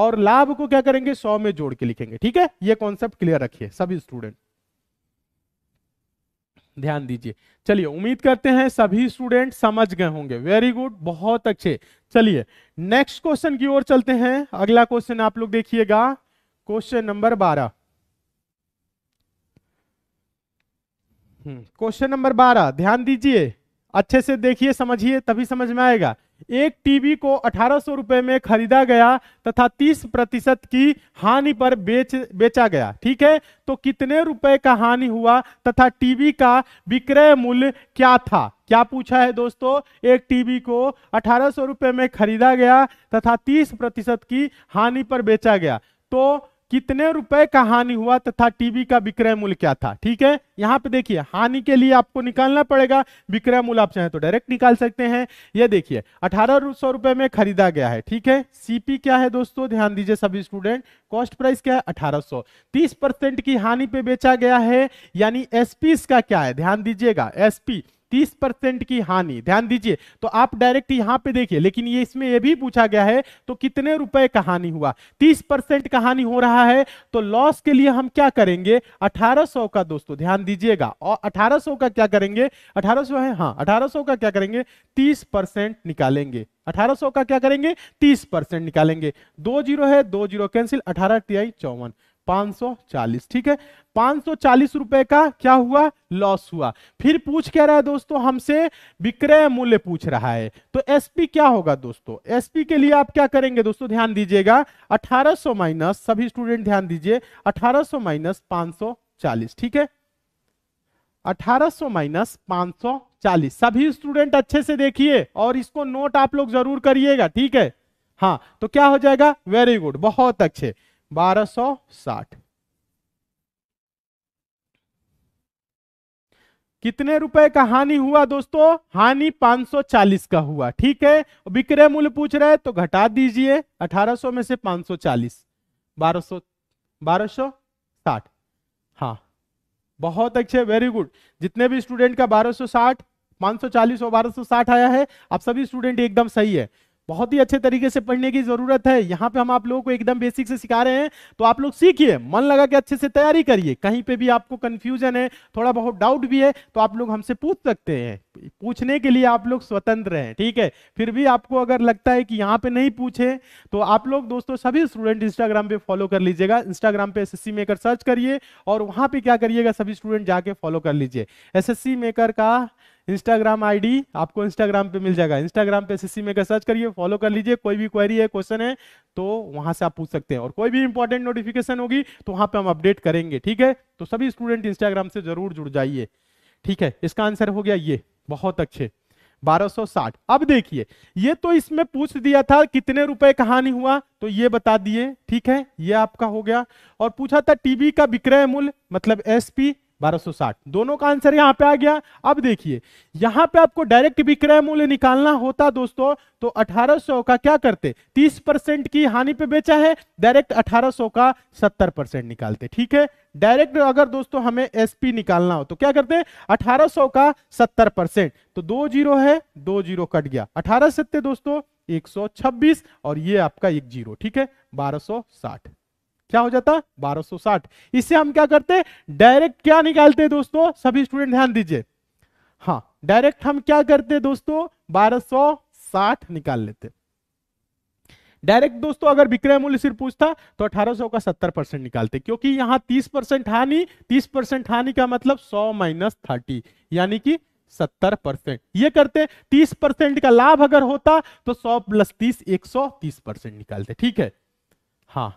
[SPEAKER 1] और लाभ को क्या करेंगे सौ में जोड़ के लिखेंगे ठीक है ये कॉन्सेप्ट क्लियर रखिए सभी स्टूडेंट ध्यान दीजिए चलिए उम्मीद करते हैं सभी स्टूडेंट समझ गए होंगे वेरी गुड बहुत अच्छे चलिए नेक्स्ट क्वेश्चन की ओर चलते हैं अगला क्वेश्चन आप लोग देखिएगा क्वेश्चन नंबर बारह क्वेश्चन हम्म, नंबर बारह ध्यान दीजिए अच्छे से देखिए समझिए तभी समझ में आएगा एक टीवी को अठारह सौ रुपए में खरीदा गया तथा 30 प्रतिशत की हानि पर बेच बेचा गया ठीक है तो कितने रुपए का हानि हुआ तथा टीवी का विक्रय मूल्य क्या था क्या पूछा है दोस्तों एक टीवी को अठारह रुपए में खरीदा गया तथा 30 प्रतिशत की हानि पर बेचा गया तो कितने रुपए का हानि हुआ तथा टीवी का विक्रय मूल्य क्या था ठीक है यहां पे देखिए हानि के लिए आपको निकालना पड़ेगा विक्रय मूल्य आप चाहे तो डायरेक्ट निकाल सकते हैं ये देखिए अठारह सौ रुपए में खरीदा गया है ठीक है सीपी क्या है दोस्तों ध्यान दीजिए सभी स्टूडेंट कॉस्ट प्राइस क्या है अठारह सौ तीस परसेंट की हानि पे बेचा गया है यानी एसपी इसका क्या है ध्यान दीजिएगा एसपी 30 परसेंट की हानि ध्यान दीजिए तो आप डायरेक्ट यहां पे देखिए लेकिन ये इसमें ये भी पूछा गया है तो कितने रुपए का हानि हुआ 30 परसेंट का हानि हो रहा है तो लॉस के लिए हम क्या करेंगे 1800 का दोस्तों ध्यान दीजिएगा और 1800 का क्या करेंगे 1800 है हाँ 1800 का क्या करेंगे 30 परसेंट निकालेंगे 1800 का क्या करेंगे 30 परसेंट निकालेंगे दो जीरो है दो जीरो कैंसिल अठारह तिहाई चौवन 540 ठीक है 540 रुपए का क्या हुआ लॉस हुआ फिर पूछ क्या रहा है दोस्तों हमसे विक्रय मूल्य पूछ रहा है तो एसपी क्या होगा दोस्तों एसपी के लिए आप क्या करेंगे दोस्तों ध्यान दीजिएगा 1800 माइनस सभी स्टूडेंट ध्यान दीजिए 1800 माइनस 540 ठीक है 1800 माइनस 540 सभी स्टूडेंट अच्छे से देखिए और इसको नोट आप लोग जरूर करिएगा ठीक है हाँ तो क्या हो जाएगा वेरी गुड बहुत अच्छे 1260 कितने रुपए का हानि हुआ दोस्तों हानि 540 का हुआ ठीक है विक्रय मूल्य पूछ रहे हैं तो घटा दीजिए 1800 में से 540 1200 1260 हाँ बहुत अच्छे वेरी गुड जितने भी स्टूडेंट का 1260 540 और 1260 आया है आप सभी स्टूडेंट एकदम सही है बहुत ही अच्छे तरीके से पढ़ने की जरूरत है यहाँ पे हम आप लोगों को एकदम बेसिक से सिखा रहे हैं तो आप लोग सीखिए मन लगा के अच्छे से तैयारी करिए कहीं पे भी आपको कंफ्यूजन है थोड़ा बहुत डाउट भी है तो आप लोग हमसे पूछ सकते हैं पूछने के लिए आप लोग स्वतंत्र हैं ठीक है फिर भी आपको अगर लगता है कि यहाँ पे नहीं पूछे तो आप लोग दोस्तों सभी स्टूडेंट इंस्टाग्राम पे फॉलो कर लीजिएगा इंस्टाग्राम पे एसएससी मेकर सर्च करिए और वहां पे क्या करिएगा सभी स्टूडेंट जाके फॉलो कर लीजिए एसएससी मेकर का इंस्टाग्राम आईडी आपको इंस्टाग्राम पे मिल जाएगा इंस्टाग्राम पे सीसी में सर्च करिए फॉलो कर लीजिए कोई भी क्वेरी है क्वेश्चन है तो वहां से आप पूछ सकते हैं और कोई भी इंपॉर्टेंट नोटिफिकेशन होगी तो वहां पे हम अपडेट करेंगे ठीक है तो सभी स्टूडेंट इंस्टाग्राम से जरूर जुड़ जाइए ठीक है इसका आंसर हो गया ये बहुत अच्छे बारह अब देखिए ये तो इसमें पूछ दिया था कितने रुपए कहानी हुआ तो ये बता दिए ठीक है ये आपका हो गया और पूछा था टीवी का विक्रय मूल्य मतलब एसपी 1260 दोनों का आंसर यहां पे आ गया अब देखिए यहां पे आपको डायरेक्ट विक्रय मूल्य निकालना होता दोस्तों तो 1800 का क्या करते 30 परसेंट की हानि पे बेचा है डायरेक्ट 1800 का 70 परसेंट निकालते ठीक है डायरेक्ट अगर दोस्तों हमें एसपी निकालना हो तो क्या करते हैं 1800 का 70 परसेंट तो दो जीरो है दो जीरो कट गया अठारह सत्य दोस्तों एक और ये आपका एक जीरो ठीक है बारह क्या हो जाता 1260 इससे हम क्या करते डायरेक्ट क्या निकालते दोस्तों सभी स्टूडेंट ध्यान दीजिए हाँ डायरेक्ट हम क्या करते दोस्तों 1260 निकाल लेते डायरेक्ट दोस्तों अगर विक्रय मूल्य सिर्फ पूछता तो 1800 का 70 परसेंट निकालते क्योंकि यहाँ 30 परसेंट हानि 30 परसेंट हानि का मतलब 100 माइनस थर्टी यानी कि 70 परसेंट ये करते 30 परसेंट का लाभ अगर होता तो 100 प्लस 30 130 परसेंट निकालते ठीक है हाँ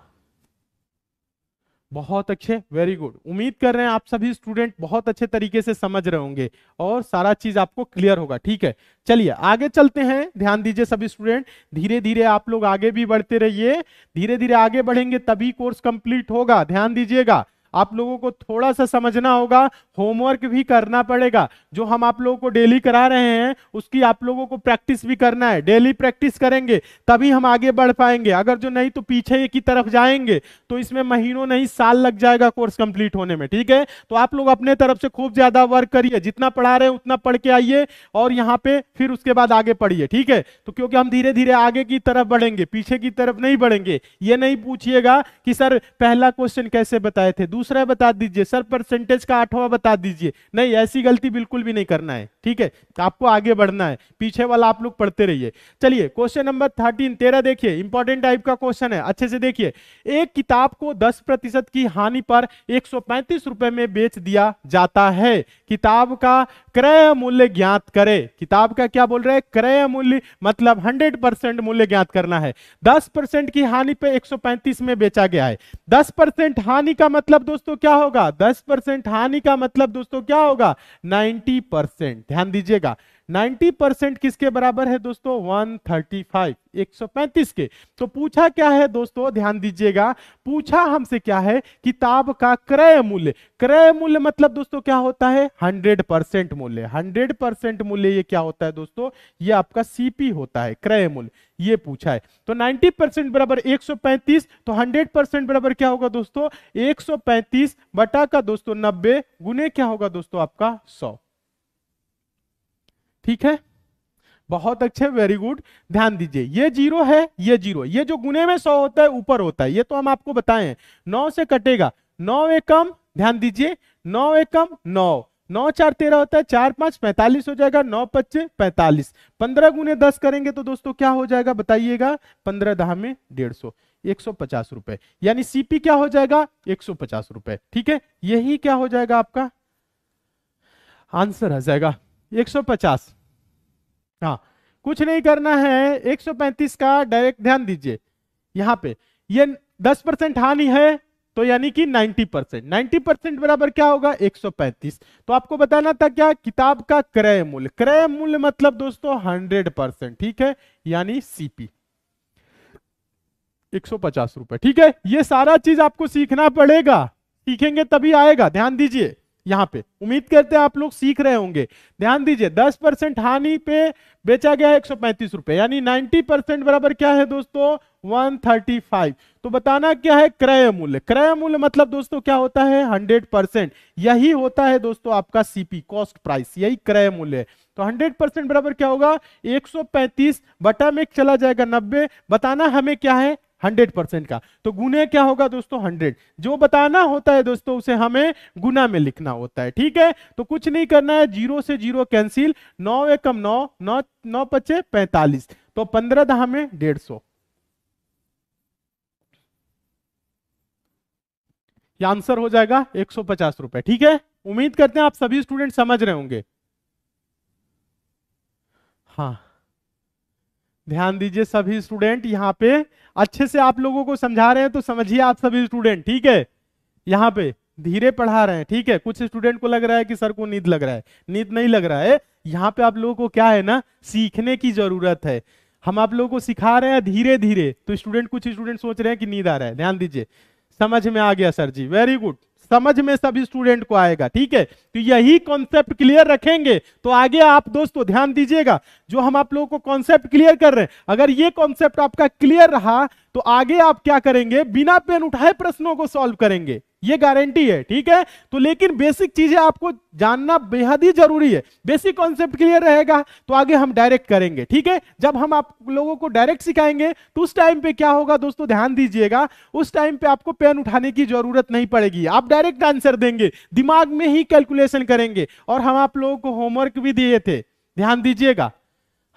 [SPEAKER 1] बहुत अच्छे वेरी गुड उम्मीद कर रहे हैं आप सभी स्टूडेंट बहुत अच्छे तरीके से समझ रहे होंगे और सारा चीज आपको क्लियर होगा ठीक है चलिए आगे चलते हैं ध्यान दीजिए सभी स्टूडेंट धीरे धीरे आप लोग आगे भी बढ़ते रहिए धीरे धीरे आगे बढ़ेंगे तभी कोर्स कंप्लीट होगा ध्यान दीजिएगा आप लोगों को थोड़ा सा समझना होगा होमवर्क भी करना पड़ेगा जो हम आप लोगों को डेली करा रहे हैं उसकी आप लोगों को प्रैक्टिस भी करना है डेली प्रैक्टिस करेंगे तभी हम आगे बढ़ पाएंगे अगर जो नहीं तो पीछे की तरफ जाएंगे तो इसमें महीनों नहीं साल लग जाएगा कोर्स कंप्लीट होने में ठीक है तो आप लोग अपने तरफ से खूब ज्यादा वर्क करिए जितना पढ़ा रहे हैं उतना पढ़ के आइए और यहाँ पे फिर उसके बाद आगे पढ़िए ठीक है तो क्योंकि हम धीरे धीरे आगे की तरफ बढ़ेंगे पीछे की तरफ नहीं बढ़ेंगे ये नहीं पूछिएगा कि सर पहला क्वेश्चन कैसे बताए थे दूसरा बता दीजिए सर परसेंटेज का आठवां बता दीजिए नहीं ऐसी गलती बिल्कुल भी नहीं करना है ठीक है आपको आगे बढ़ना है पीछे वाला आप लोग पढ़ते रहिए चलिए क्वेश्चन नंबर थर्टीन तेरह देखिए इंपॉर्टेंट टाइप का क्वेश्चन है अच्छे से देखिए एक किताब को दस की हानि पर एक रुपए में बेच दिया जाता है किताब का क्रय मूल्य ज्ञात करे किताब का क्या बोल रहे हैं क्रय मूल्य मतलब 100 परसेंट मूल्य ज्ञात करना है 10 परसेंट की हानि पे 135 में बेचा गया है 10 परसेंट हानि का मतलब दोस्तों क्या होगा 10 परसेंट हानि का मतलब दोस्तों क्या होगा 90 परसेंट ध्यान दीजिएगा 90 परसेंट किसके बराबर है दोस्तों 135 135 के तो पूछा क्या है दोस्तों ध्यान दीजिएगा पूछा हमसे क्या है किताब का क्रय मूल्य क्रय मूल्य मतलब दोस्तों क्या होता है 100 परसेंट मूल्य 100 परसेंट मूल्य ये क्या होता है दोस्तों ये आपका सीपी होता है क्रय मूल्य ये पूछा है तो 90 परसेंट बराबर 135 तो 100 परसेंट बराबर क्या होगा दोस्तों 135 बटा का दोस्तों 90 गुने क्या होगा दोस्तों आपका 100 ठीक है बहुत अच्छे वेरी गुड ध्यान दीजिए ये जीरो है ये जीरो ये जो गुने में सौ होता है ऊपर होता है ये तो हम आपको बताए नौ से कटेगा नौ एकम ध्यान दीजिए नौ एकम नौ नौ चार तेरह होता है चार पांच पैंतालीस हो जाएगा नौ पच्चे पैंतालीस पंद्रह गुने दस करेंगे तो दोस्तों क्या हो जाएगा बताइएगा पंद्रह दहा में डेढ़ सौ एक सौ पचास रुपए यानी सीपी क्या हो जाएगा एक सौ पचास रुपए ठीक है यही क्या हो जाएगा आपका आंसर आ जाएगा 150 हाँ कुछ नहीं करना है 135 का डायरेक्ट ध्यान दीजिए यहाँ पे ये 10 परसेंट हानि है तो यानी कि 90 परसेंट नाइन्टी परसेंट बराबर क्या होगा 135 तो आपको बताना था क्या किताब का क्रय मूल्य क्रय मूल्य मतलब दोस्तों 100 परसेंट ठीक है यानी सीपी पचास रुपए ठीक है ये सारा चीज आपको सीखना पड़ेगा सीखेंगे तभी आएगा ध्यान दीजिए यहाँ पे उम्मीद करते हैं आप लोग सीख रहे होंगे ध्यान दीजिए 10 परसेंट हानि पे बेचा गया एक सौ पैंतीस रुपए यानी 90 परसेंट बराबर क्या है दोस्तों 135 तो बताना क्या है क्रय मूल्य क्रय मूल्य मतलब दोस्तों क्या होता है 100 परसेंट यही होता है दोस्तों आपका सीपी कॉस्ट प्राइस यही क्रय मूल्य है तो 100 परसेंट बराबर क्या होगा 135 बटा में चला जाएगा 90 बताना हमें क्या है हंड्रेड परसेंट का तो गुने क्या होगा दोस्तों हंड्रेड जो बताना होता है दोस्तों उसे हमें गुना में लिखना होता है ठीक है तो कुछ नहीं करना है जीरो से जीरो कैंसिल नौ एकम नौ नौ नौ पच्चे पैंतालीस तो पंद्रह दहा में डेढ़ सौ आंसर हो जाएगा एक सौ पचास रुपए ठीक है उम्मीद करते हैं आप सभी स्टूडेंट समझ रहे होंगे हाँ ध्यान दीजिए सभी स्टूडेंट यहाँ पे अच्छे से आप लोगों को समझा रहे हैं तो समझिए आप सभी स्टूडेंट ठीक है यहाँ पे धीरे पढ़ा रहे हैं ठीक है कुछ स्टूडेंट को लग रहा है कि सर को नींद लग रहा है नींद नहीं लग रहा है यहाँ पे आप लोगों को क्या है ना सीखने की जरूरत है हम आप लोगों को सिखा रहे हैं धीरे धीरे तो स्टूडेंट कुछ स्टूडेंट सोच रहे हैं कि नींद आ रहा है ध्यान दीजिए समझ में आ गया सर जी वेरी गुड समझ में सभी स्टूडेंट को आएगा ठीक है तो यही कॉन्सेप्ट क्लियर रखेंगे तो आगे आप दोस्तों ध्यान दीजिएगा जो हम आप लोगों को कॉन्सेप्ट क्लियर कर रहे हैं अगर ये कॉन्सेप्ट आपका क्लियर रहा तो आगे आप क्या करेंगे बिना पेन उठाए प्रश्नों को सॉल्व करेंगे ये गारंटी है ठीक है तो लेकिन बेसिक चीजें आपको जानना बेहद ही जरूरी है बेसिक कॉन्सेप्ट क्लियर रहेगा तो आगे हम डायरेक्ट करेंगे ठीक है जब हम आप लोगों को डायरेक्ट सिखाएंगे तो उस टाइम पे क्या होगा दोस्तों ध्यान दीजिएगा उस टाइम पे आपको पेन उठाने की जरूरत नहीं पड़ेगी आप डायरेक्ट आंसर देंगे दिमाग में ही कैलकुलेशन करेंगे और हम आप लोगों को होमवर्क भी दिए थे ध्यान दीजिएगा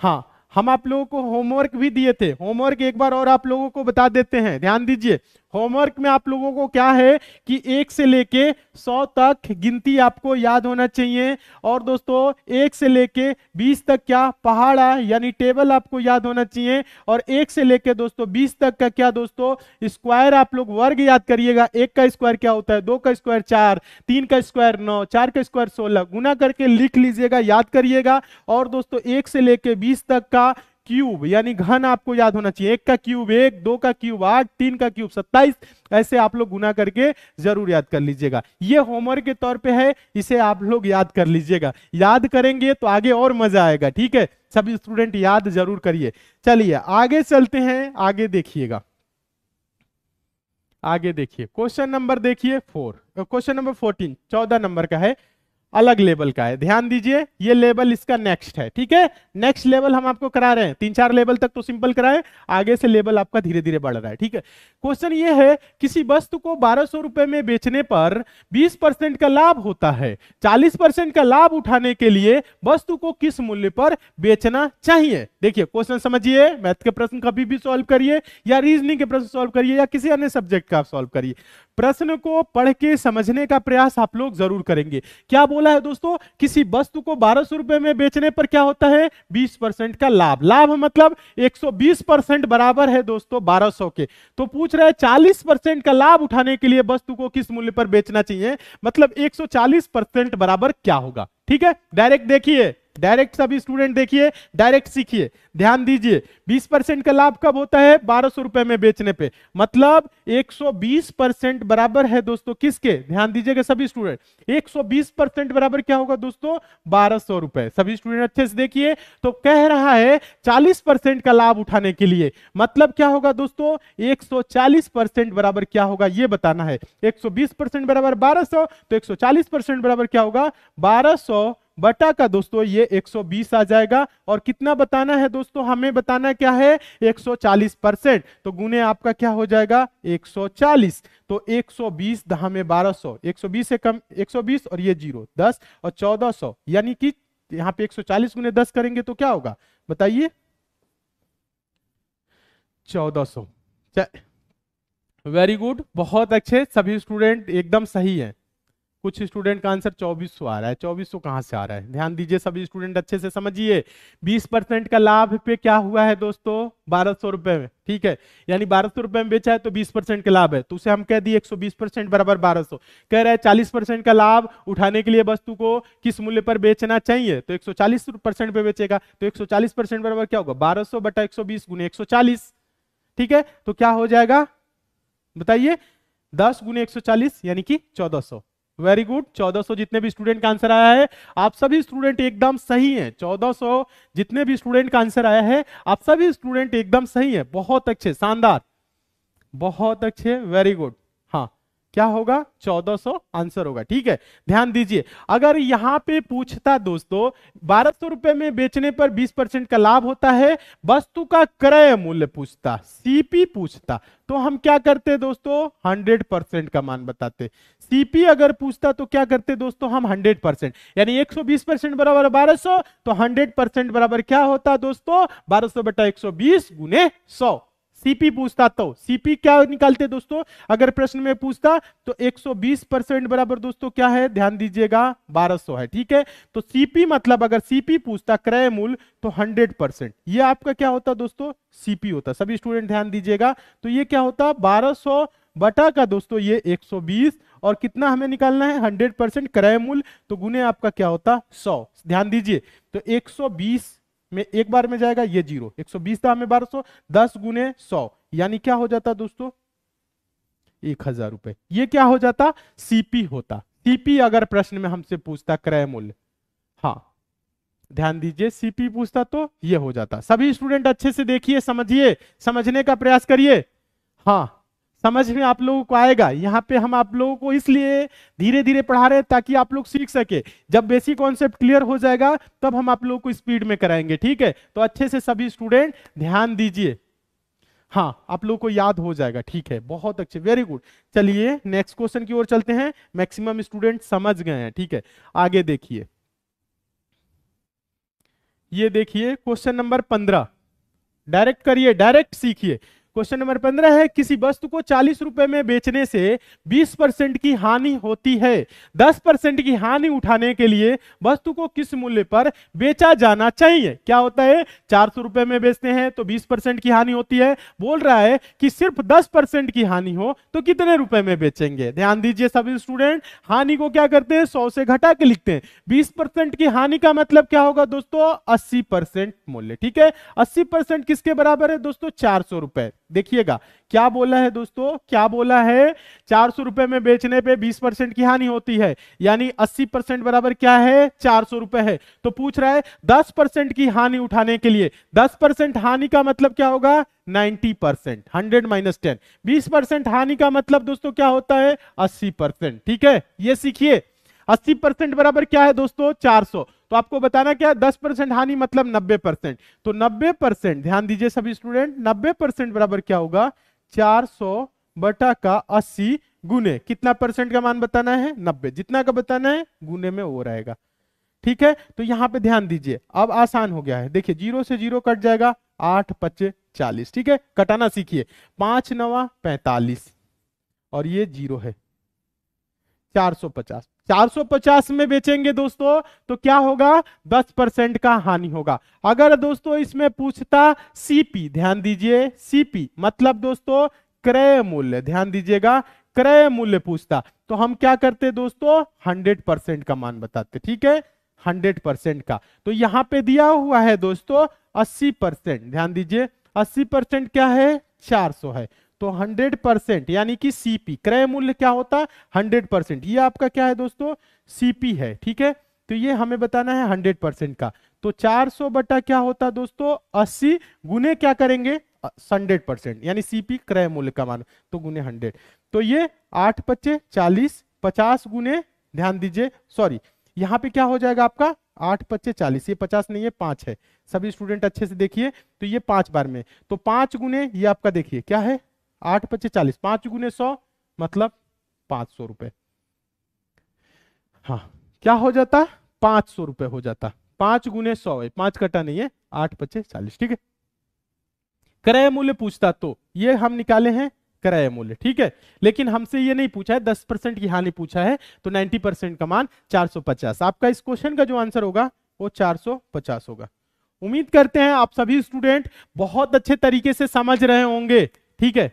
[SPEAKER 1] हाँ हम आप लोगों को होमवर्क भी दिए थे होमवर्क एक बार और आप लोगों को बता देते हैं ध्यान दीजिए होमवर्क में आप लोगों को क्या है कि एक से लेके सौ तक गिनती आपको याद होना चाहिए और दोस्तों एक से लेके बीस तक क्या पहाड़ा यानी टेबल आपको याद होना चाहिए और एक से लेके दोस्तों बीस तक का क्या दोस्तों स्क्वायर आप लोग वर्ग याद करिएगा एक का स्क्वायर क्या होता है दो का स्क्वायर चार तीन का स्क्वायर नौ चार का स्क्वायर सोलह गुना करके लिख लीजिएगा याद करिएगा और दोस्तों एक से लेके बीस तक का क्यूब यानी घन आपको याद होना चाहिए एक का क्यूब एक दो का क्यूब आठ तीन का क्यूब सत्ताईस ऐसे आप लोग गुना करके जरूर याद कर लीजिएगा ये होमवर्क के तौर पे है इसे आप लोग याद कर लीजिएगा याद करेंगे तो आगे और मजा आएगा ठीक है सभी स्टूडेंट याद जरूर करिए चलिए आगे चलते हैं आगे देखिएगा आगे देखिए क्वेश्चन नंबर देखिए फोर क्वेश्चन नंबर फोर्टीन चौदह नंबर का है अलग लेवल का है ध्यान दीजिए ये लेवल इसका नेक्स्ट है ठीक है नेक्स्ट लेवल हम आपको करा रहे हैं तीन चार लेवल तक तो सिंपल कराए आगे से लेवल आपका धीरे धीरे बढ़ रहा है ठीक है क्वेश्चन ये है किसी वस्तु को बारह सौ रुपए में बेचने पर बीस परसेंट का लाभ होता है चालीस परसेंट का लाभ उठाने के लिए वस्तु को किस मूल्य पर बेचना चाहिए देखिए क्वेश्चन समझिए मैथ के प्रश्न कभी भी सॉल्व करिए या रीजनिंग के प्रश्न सॉल्व करिए या किसी अन्य सब्जेक्ट का सॉल्व करिए प्रश्न को पढ़ के समझने का प्रयास आप लोग जरूर करेंगे क्या बोला बोला है दोस्तों किसी वस्तु को बारह सौ रुपए में बेचने पर क्या होता है बीस परसेंट का लाभ लाभ मतलब एक सौ बीस परसेंट बराबर है दोस्तों बारह सौ के तो पूछ रहे हैं चालीस परसेंट का लाभ उठाने के लिए वस्तु को किस मूल्य पर बेचना चाहिए मतलब एक सौ चालीस परसेंट बराबर क्या होगा ठीक है डायरेक्ट देखिए डायरेक्ट सभी स्टूडेंट देखिए डायरेक्ट सीखिए ध्यान दीजिए 20 परसेंट का लाभ कब होता है बारह सौ रुपए में बेचने पे मतलब 120 परसेंट बराबर है दोस्तों किसके ध्यान दीजिएगा सभी स्टूडेंट 120 परसेंट बराबर क्या होगा दोस्तों बारह सौ रुपए सभी स्टूडेंट अच्छे से देखिए तो कह रहा है 40 परसेंट का लाभ उठाने के लिए मतलब क्या होगा दोस्तों एक बराबर क्या होगा ये बताना है एक बराबर बारह तो एक बराबर क्या होगा बारह बटा का दोस्तों ये 120 आ जाएगा और कितना बताना है दोस्तों हमें बताना क्या है 140 परसेंट तो गुने आपका क्या हो जाएगा 140 तो 120 दहा में 1200 120 से कम 120 और ये जीरो 10 और 1400 यानी कि यहाँ पे 140 गुने दस करेंगे तो क्या होगा बताइए 1400 वेरी गुड बहुत अच्छे सभी स्टूडेंट एकदम सही है कुछ स्टूडेंट का आंसर 2400 आ रहा है 2400 कहाँ से आ रहा है ध्यान दीजिए सभी स्टूडेंट अच्छे से समझिए 20 परसेंट का लाभ पे क्या हुआ है दोस्तों बारह सौ रुपए में ठीक है यानी बारह सौ रुपए में बेचा है तो 20 परसेंट का लाभ है तो उसे हम कह दिए 120 परसेंट बराबर 1200 कह रहे हैं चालीस परसेंट का लाभ उठाने के लिए वस्तु को किस मूल्य पर बेचना चाहिए तो 140 परसेंट पे बेचेगा तो 140 परसेंट बराबर क्या होगा बारह सौ बटा एक सौ बीस गुने एक ठीक है तो क्या हो जाएगा बताइए दस गुने एक यानी कि चौदह वेरी गुड 1400 जितने भी स्टूडेंट का आंसर आया है आप सभी स्टूडेंट एकदम सही हैं 1400 जितने भी स्टूडेंट का आंसर आया है आप सभी स्टूडेंट एकदम सही हैं बहुत अच्छे शानदार बहुत अच्छे वेरी गुड क्या होगा 1400 आंसर होगा ठीक है ध्यान दीजिए अगर यहां पे पूछता दोस्तों बारह सौ रुपए में बेचने पर 20 परसेंट का लाभ होता है वस्तु का क्रय मूल्य पूछता सीपी पूछता तो हम क्या करते दोस्तों 100 परसेंट का मान बताते सीपी अगर पूछता तो क्या करते दोस्तों हम 100 परसेंट यानी 120 परसेंट बराबर 1200 तो 100 परसेंट बराबर क्या होता दोस्तों 1200 बटा 120 गुने 100 सीपी पूछता तो सीपी क्या निकालते दोस्तों अगर प्रश्न में पूछता तो 120 परसेंट बराबर दोस्तों क्या है ध्यान दीजिएगा 1200 है ठीक है तो सीपी मतलब अगर सीपी पूछता क्रय मूल तो 100 परसेंट ये आपका क्या होता दोस्तों सीपी होता सभी स्टूडेंट ध्यान दीजिएगा तो ये क्या होता बारह बटा का दोस्तों ये 120 और कितना हमें निकालना है 100 परसेंट क्रय मूल तो गुने आपका क्या होता 100 ध्यान दीजिए तो 120 सौ में एक बार में जाएगा ये जीरो 120 था हमें 1200 10 गुने सौ यानी क्या हो जाता दोस्तों एक हजार रुपए ये क्या हो जाता सीपी होता सीपी अगर प्रश्न में हमसे पूछता क्रय मूल्य हाँ ध्यान दीजिए सीपी पूछता तो ये हो जाता सभी स्टूडेंट अच्छे से देखिए समझिए समझने का प्रयास करिए हाँ समझ में आप लोगों को आएगा यहाँ पे हम आप लोगों को इसलिए धीरे धीरे पढ़ा रहे हैं ताकि आप लोग सीख सके जब बेसिक कॉन्सेप्ट क्लियर हो जाएगा तब हम आप लोगों को स्पीड में कराएंगे ठीक है तो अच्छे से सभी स्टूडेंट ध्यान दीजिए हाँ आप लोगों को याद हो जाएगा ठीक है बहुत अच्छे वेरी गुड चलिए नेक्स्ट क्वेश्चन की ओर चलते हैं मैक्सिमम स्टूडेंट समझ गए हैं ठीक है आगे देखिए ये देखिए क्वेश्चन नंबर पंद्रह डायरेक्ट करिए डायरेक्ट सीखिए क्वेश्चन नंबर पंद्रह है किसी वस्तु को चालीस रुपए में बेचने से बीस परसेंट की हानि होती है दस परसेंट की हानि उठाने के लिए वस्तु को किस मूल्य पर बेचा जाना चाहिए क्या होता है चार सौ रुपए में बेचते हैं तो बीस परसेंट की हानि होती है बोल रहा है कि सिर्फ दस परसेंट की हानि हो तो कितने रुपए में बेचेंगे ध्यान दीजिए सभी स्टूडेंट हानि को क्या करते हैं सौ से घटा के लिखते हैं बीस परसेंट की हानि का मतलब क्या होगा दोस्तों अस्सी परसेंट मूल्य ठीक है अस्सी परसेंट किसके बराबर है दोस्तों चार सौ रुपए देखिएगा क्या बोला है दोस्तों क्या बोला है चार सौ रुपए में बेचने पे 20 परसेंट की हानि होती है यानी 80 परसेंट बराबर क्या है चार सौ रुपए है तो पूछ रहा है 10 परसेंट की हानि उठाने के लिए 10 परसेंट हानि का मतलब क्या होगा 90 परसेंट हंड्रेड माइनस टेन बीस परसेंट हानि का मतलब दोस्तों क्या होता है अस्सी परसेंट ठीक है ये सीखिए अस्सी परसेंट बराबर क्या है दोस्तों 400 तो आपको बताना क्या है 10 परसेंट हानि मतलब 90 परसेंट तो 90 परसेंट ध्यान दीजिए सभी स्टूडेंट 90 परसेंट बराबर क्या होगा 400 बटा का 80 गुने कितना परसेंट का मान बताना है 90 जितना का बताना है गुने में वो रहेगा ठीक है तो यहां पे ध्यान दीजिए अब आसान हो गया है देखिए जीरो से जीरो कट जाएगा आठ पच्चे चालीस ठीक है कटाना सीखिए पांच नवा पैंतालीस और ये जीरो है 450 450 में बेचेंगे दोस्तों तो क्या होगा 10 परसेंट का हानि होगा अगर दोस्तों इसमें पूछता सीपी ध्यान दीजिए सीपी मतलब दोस्तों क्रय मूल्य ध्यान दीजिएगा क्रय मूल्य पूछता तो हम क्या करते दोस्तों 100 परसेंट का मान बताते ठीक है 100 परसेंट का तो यहां पे दिया हुआ है दोस्तों 80 परसेंट ध्यान दीजिए 80 परसेंट क्या है 400 है तो 100 परसेंट यानी कि सीपी क्रय मूल्य क्या होता है 100 परसेंट ये आपका क्या है दोस्तों सीपी है ठीक है तो ये हमें बताना है 100 परसेंट का तो 400 बटा क्या होता है दोस्तों 80 गुने क्या करेंगे हंड्रेड परसेंट यानी सीपी क्रय मूल्य का मान तो गुने हंड्रेड तो ये आठ पच्चे चालीस पचास गुने ध्यान दीजिए सॉरी यहाँ पे क्या हो जाएगा आपका आठ पच्चे चालीस ये पचास नहीं है पांच है सभी स्टूडेंट अच्छे से देखिए तो ये पांच बार में तो पांच गुने ये आपका देखिए क्या है आठ पच्चीस चालीस पांच गुने सौ मतलब पांच सौ रुपए हाँ क्या हो जाता पांच सौ रुपए हो जाता पांच गुने सौ है पांच कटा नहीं है आठ पच्चीस चालीस ठीक है क्रय मूल्य पूछता तो ये हम निकाले हैं क्रय मूल्य ठीक है लेकिन हमसे ये नहीं पूछा है दस परसेंट की हानि पूछा है तो नाइन्टी परसेंट का मान चार सौ पचास आपका इस क्वेश्चन का जो आंसर होगा वो चार सौ पचास होगा उम्मीद करते हैं आप सभी स्टूडेंट बहुत अच्छे तरीके से समझ रहे होंगे ठीक है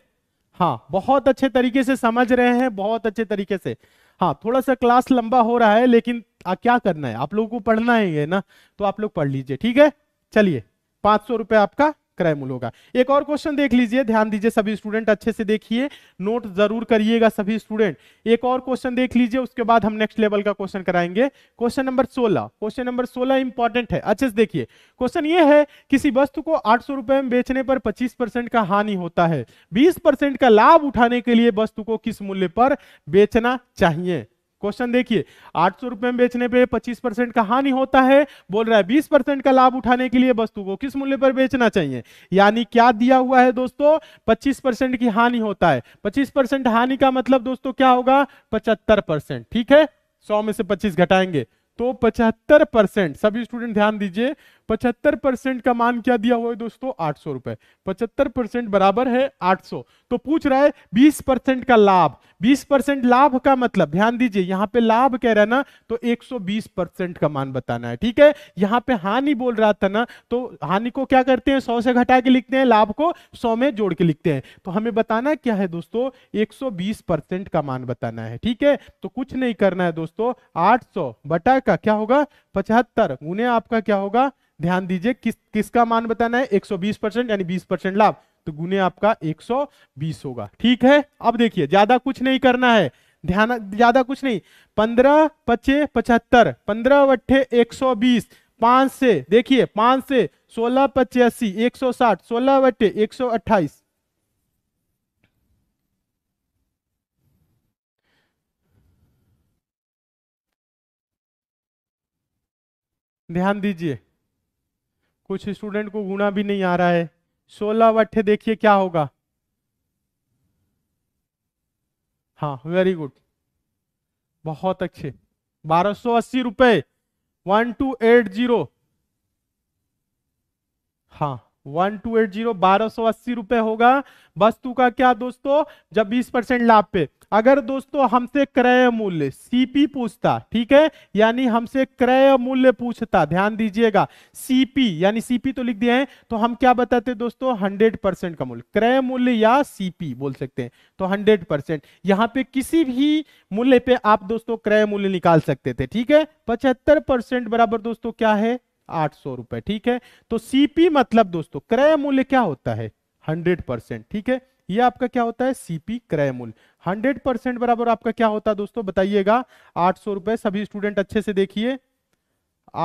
[SPEAKER 1] हाँ बहुत अच्छे तरीके से समझ रहे हैं बहुत अच्छे तरीके से हाँ थोड़ा सा क्लास लंबा हो रहा है लेकिन आ, क्या करना है आप लोगों को पढ़ना है ना तो आप लोग पढ़ लीजिए ठीक है चलिए पांच सौ रुपये आपका क्रय मूल होगा एक और क्वेश्चन देख लीजिए ध्यान दीजिए सभी स्टूडेंट अच्छे से देखिए नोट जरूर करिएगा सभी स्टूडेंट एक और क्वेश्चन देख लीजिए उसके बाद हम नेक्स्ट लेवल का क्वेश्चन कराएंगे question number 16 question number 16 important है अच्छे से देखिए क्वेश्चन ये है किसी वस्तु को आठ रुपए में बेचने पर पच्चीस का हानि होता है बीस का लाभ उठाने के लिए वस्तु को किस मूल्य पर बेचना चाहिए क्वेश्चन देखिए आठ सौ रुपए में बेचने पे 25 परसेंट का हानि होता है बोल रहा है 20 परसेंट का लाभ उठाने के लिए वस्तु को किस मूल्य पर बेचना चाहिए यानी क्या दिया हुआ है दोस्तों 25 परसेंट की हानि होता है 25 परसेंट हानि का मतलब दोस्तों क्या होगा 75 परसेंट ठीक है सौ में से पच्चीस घटाएंगे तो पचहत्तर परसेंट सभी स्टूडेंट ध्यान दीजिए पचहत्तर परसेंट का मान क्या दिया हुआ है दोस्तों आठ सौ रुपए पचहत्तर परसेंट बराबर है आठ सौ तो पूछ रहा है बीस परसेंट का लाभ बीस परसेंट लाभ का मतलब ध्यान दीजिए यहाँ पे लाभ कह रहा है ना तो एक सौ बीस परसेंट का मान बताना है ठीक है यहाँ पे हानि बोल रहा था ना तो हानि को क्या करते हैं सौ से घटा के लिखते हैं लाभ को सौ में जोड़ के लिखते हैं तो हमें बताना क्या है दोस्तों एक सौ बीस परसेंट का मान बताना है ठीक है तो कुछ नहीं करना है दोस्तों आठ सौ बटा का क्या होगा पचहत्तर गुने आपका क्या होगा ध्यान दीजिए किस किसका मान बताना है 120 परसेंट यानी 20 परसेंट लाभ तो गुने आपका 120 होगा ठीक है अब देखिए ज्यादा कुछ नहीं करना है ध्यान ज्यादा कुछ नहीं पंद्रह पचे पचहत्तर पंद्रह अट्ठे एक पांच से देखिए पांच से सोलह पचासी एक सौ साठ सोलह बटे एक सौ अट्ठाईस ध्यान दीजिए कुछ स्टूडेंट को गुणा भी नहीं आ रहा है सोलह वट्ठे देखिए क्या होगा हाँ वेरी गुड बहुत अच्छे बारह सौ अस्सी रुपए वन टू एट जीरो हाँ वन टू एट जीरो बारह सौ अस्सी रुपए होगा वस्तु का क्या दोस्तों जब बीस परसेंट लाभ पे अगर दोस्तों हमसे क्रय मूल्य सीपी पूछता ठीक है यानी हमसे क्रय मूल्य पूछता ध्यान दीजिएगा सीपी यानी सीपी तो लिख दिया है तो हम क्या बताते दोस्तों हंड्रेड परसेंट का मूल्य क्रय मूल्य या सीपी बोल सकते हैं तो हंड्रेड परसेंट यहाँ पे किसी भी मूल्य पे आप दोस्तों क्रय मूल्य निकाल सकते थे ठीक है पचहत्तर परसेंट बराबर दोस्तों क्या है आठ सौ रुपए ठीक है तो सीपी मतलब दोस्तों क्रय मूल्य क्या होता है हंड्रेड परसेंट ठीक है ये आपका क्या होता है सीपी क्रय मूल्य हंड्रेड परसेंट बराबर आपका क्या होता है दोस्तों बताइएगा आठ सौ रुपए सभी स्टूडेंट अच्छे से देखिए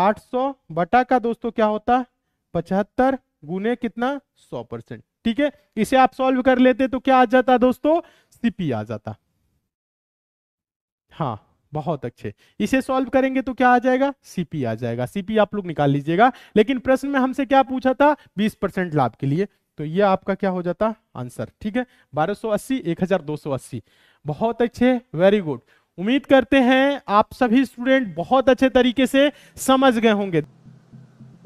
[SPEAKER 1] आठ सौ बटा का दोस्तों क्या होता है पचहत्तर गुने कितना सौ परसेंट ठीक है इसे आप सॉल्व कर लेते तो क्या आ जाता दोस्तों सीपी आ जाता हाँ बहुत अच्छे इसे सॉल्व करेंगे तो क्या आ जाएगा सीपी आ जाएगा सीपी आप लोग निकाल लीजिएगा लेकिन प्रश्न में हमसे क्या पूछा था 20 परसेंट लाभ के लिए तो ये आपका क्या हो जाता आंसर ठीक है 1280 1280 बहुत अच्छे वेरी गुड उम्मीद करते हैं आप सभी स्टूडेंट बहुत अच्छे तरीके से समझ गए होंगे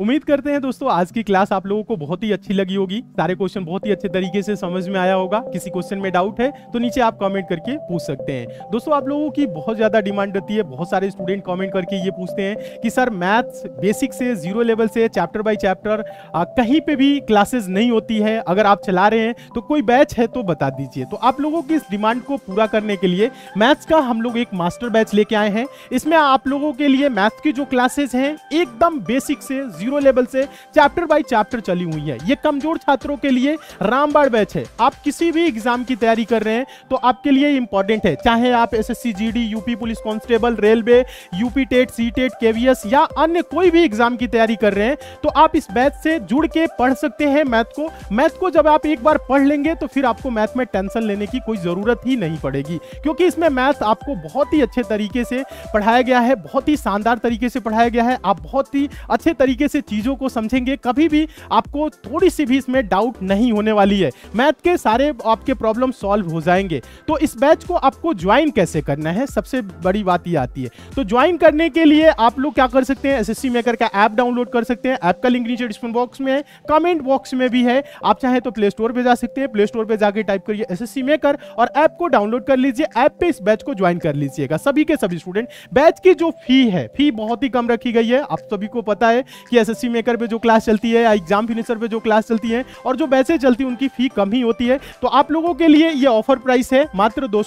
[SPEAKER 1] उम्मीद करते हैं दोस्तों आज की क्लास आप लोगों को बहुत ही अच्छी लगी होगी सारे क्वेश्चन बहुत ही अच्छे तरीके से समझ में आया होगा किसी क्वेश्चन में डाउट है तो नीचे आप कमेंट करके पूछ सकते हैं दोस्तों आप लोगों की बहुत ज़्यादा डिमांड रहती है बहुत सारे स्टूडेंट कमेंट करके ये पूछते हैं कि सर मैथ्स बेसिक से जीरो लेवल से चैप्टर बाई चैप्टर कहीं पर भी क्लासेज नहीं होती है अगर आप चला रहे हैं तो कोई बैच है तो बता दीजिए तो आप लोगों की इस डिमांड को पूरा करने के लिए मैथ्स का हम लोग एक मास्टर बैच लेके आए हैं इसमें आप लोगों के लिए मैथ्स की जो क्लासेज हैं एकदम बेसिक से जीरो लेवल से चैप्टर बाई चैप्टर चली हुई है ये कमजोर छात्रों के लिए रामबाड़ बैच है आप किसी भी एग्जाम की तैयारी कर रहे हैं तो आपके लिए इंपॉर्टेंट है चाहे आप S S UP police constable railway UP TET C TET KVS या अन्य कोई भी एग्जाम की तैयारी कर रहे हैं तो आप इस बैच से जुड़ के पढ़ सकते हैं मैथ को मैथ को जब आप एक बार पढ़ लेंगे तो फिर आपको मैथ में टेंशन लेने की कोई ज़रूरत ही नहीं पड़ेगी क्योंकि इसमें मैथ आपको बहुत ही अच्छे तरीके से पढ़ाया गया है बहुत ही शानदार तरीके से पढ़ाया गया है आप बहुत ही अच्छे तरीके से चीज़ों को समझेंगे कभी भी आपको थोड़ी सी भी इसमें डाउट नहीं होने वाली है मैथ के सारे आपके प्रॉब्लम सॉल्व हो जाएंगे तो इस बैच को आपको ज्वाइन कैसे करना है सबसे बड़ी बात ये आती है तो ज्वाइन करने के लिए आप लोग क्या कर सकते हैं एस मेकर का ऐप डाउनलोड कर सकते हैं ऐप का लिंक नीचे डिस्क्रिप्शन बॉक्स में है कमेंट बॉक्स में भी है आप चाहे तो प्ले स्टोर पर जा सकते हैं प्ले स्टोर पर जाकर टाइप करिए एस मेकर और ऐप को डाउनलोड कर लीजिए ऐप पे इस बैच को ज्वाइन कर लीजिएगा सभी के सभी स्टूडेंट बैच की जो फी है फी बहुत ही कम रखी गई है आप सभी को पता है कि एसएससी मेकर पे जो क्लास चलती है या एग्जाम फिनिशर पे जो क्लास चलती है और जो वैसे चलती है उनकी फी कम ही होती है तो आप लोगों के लिए ये ऑफर प्राइस है मात्र दो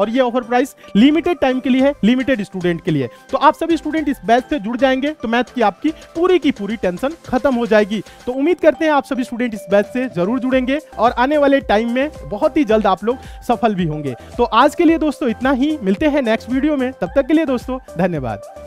[SPEAKER 1] और ये ऑफर प्राइस लिमिटेड टाइम के लिए है लिमिटेड स्टूडेंट के लिए तो आप सभी स्टूडेंट इस बैच से जुड़ जाएंगे तो मैथ की आपकी पूरी की पूरी टेंशन खत्म हो जाएगी तो उम्मीद करते हैं आप सभी स्टूडेंट इस बैच से जरूर जुड़ेंगे और आने वाले टाइम में बहुत ही जल्द आप लोग सफल भी होंगे तो आज के लिए दोस्तों इतना ही मिलते हैं नेक्स्ट वीडियो में तब तक के लिए दोस्तों धन्यवाद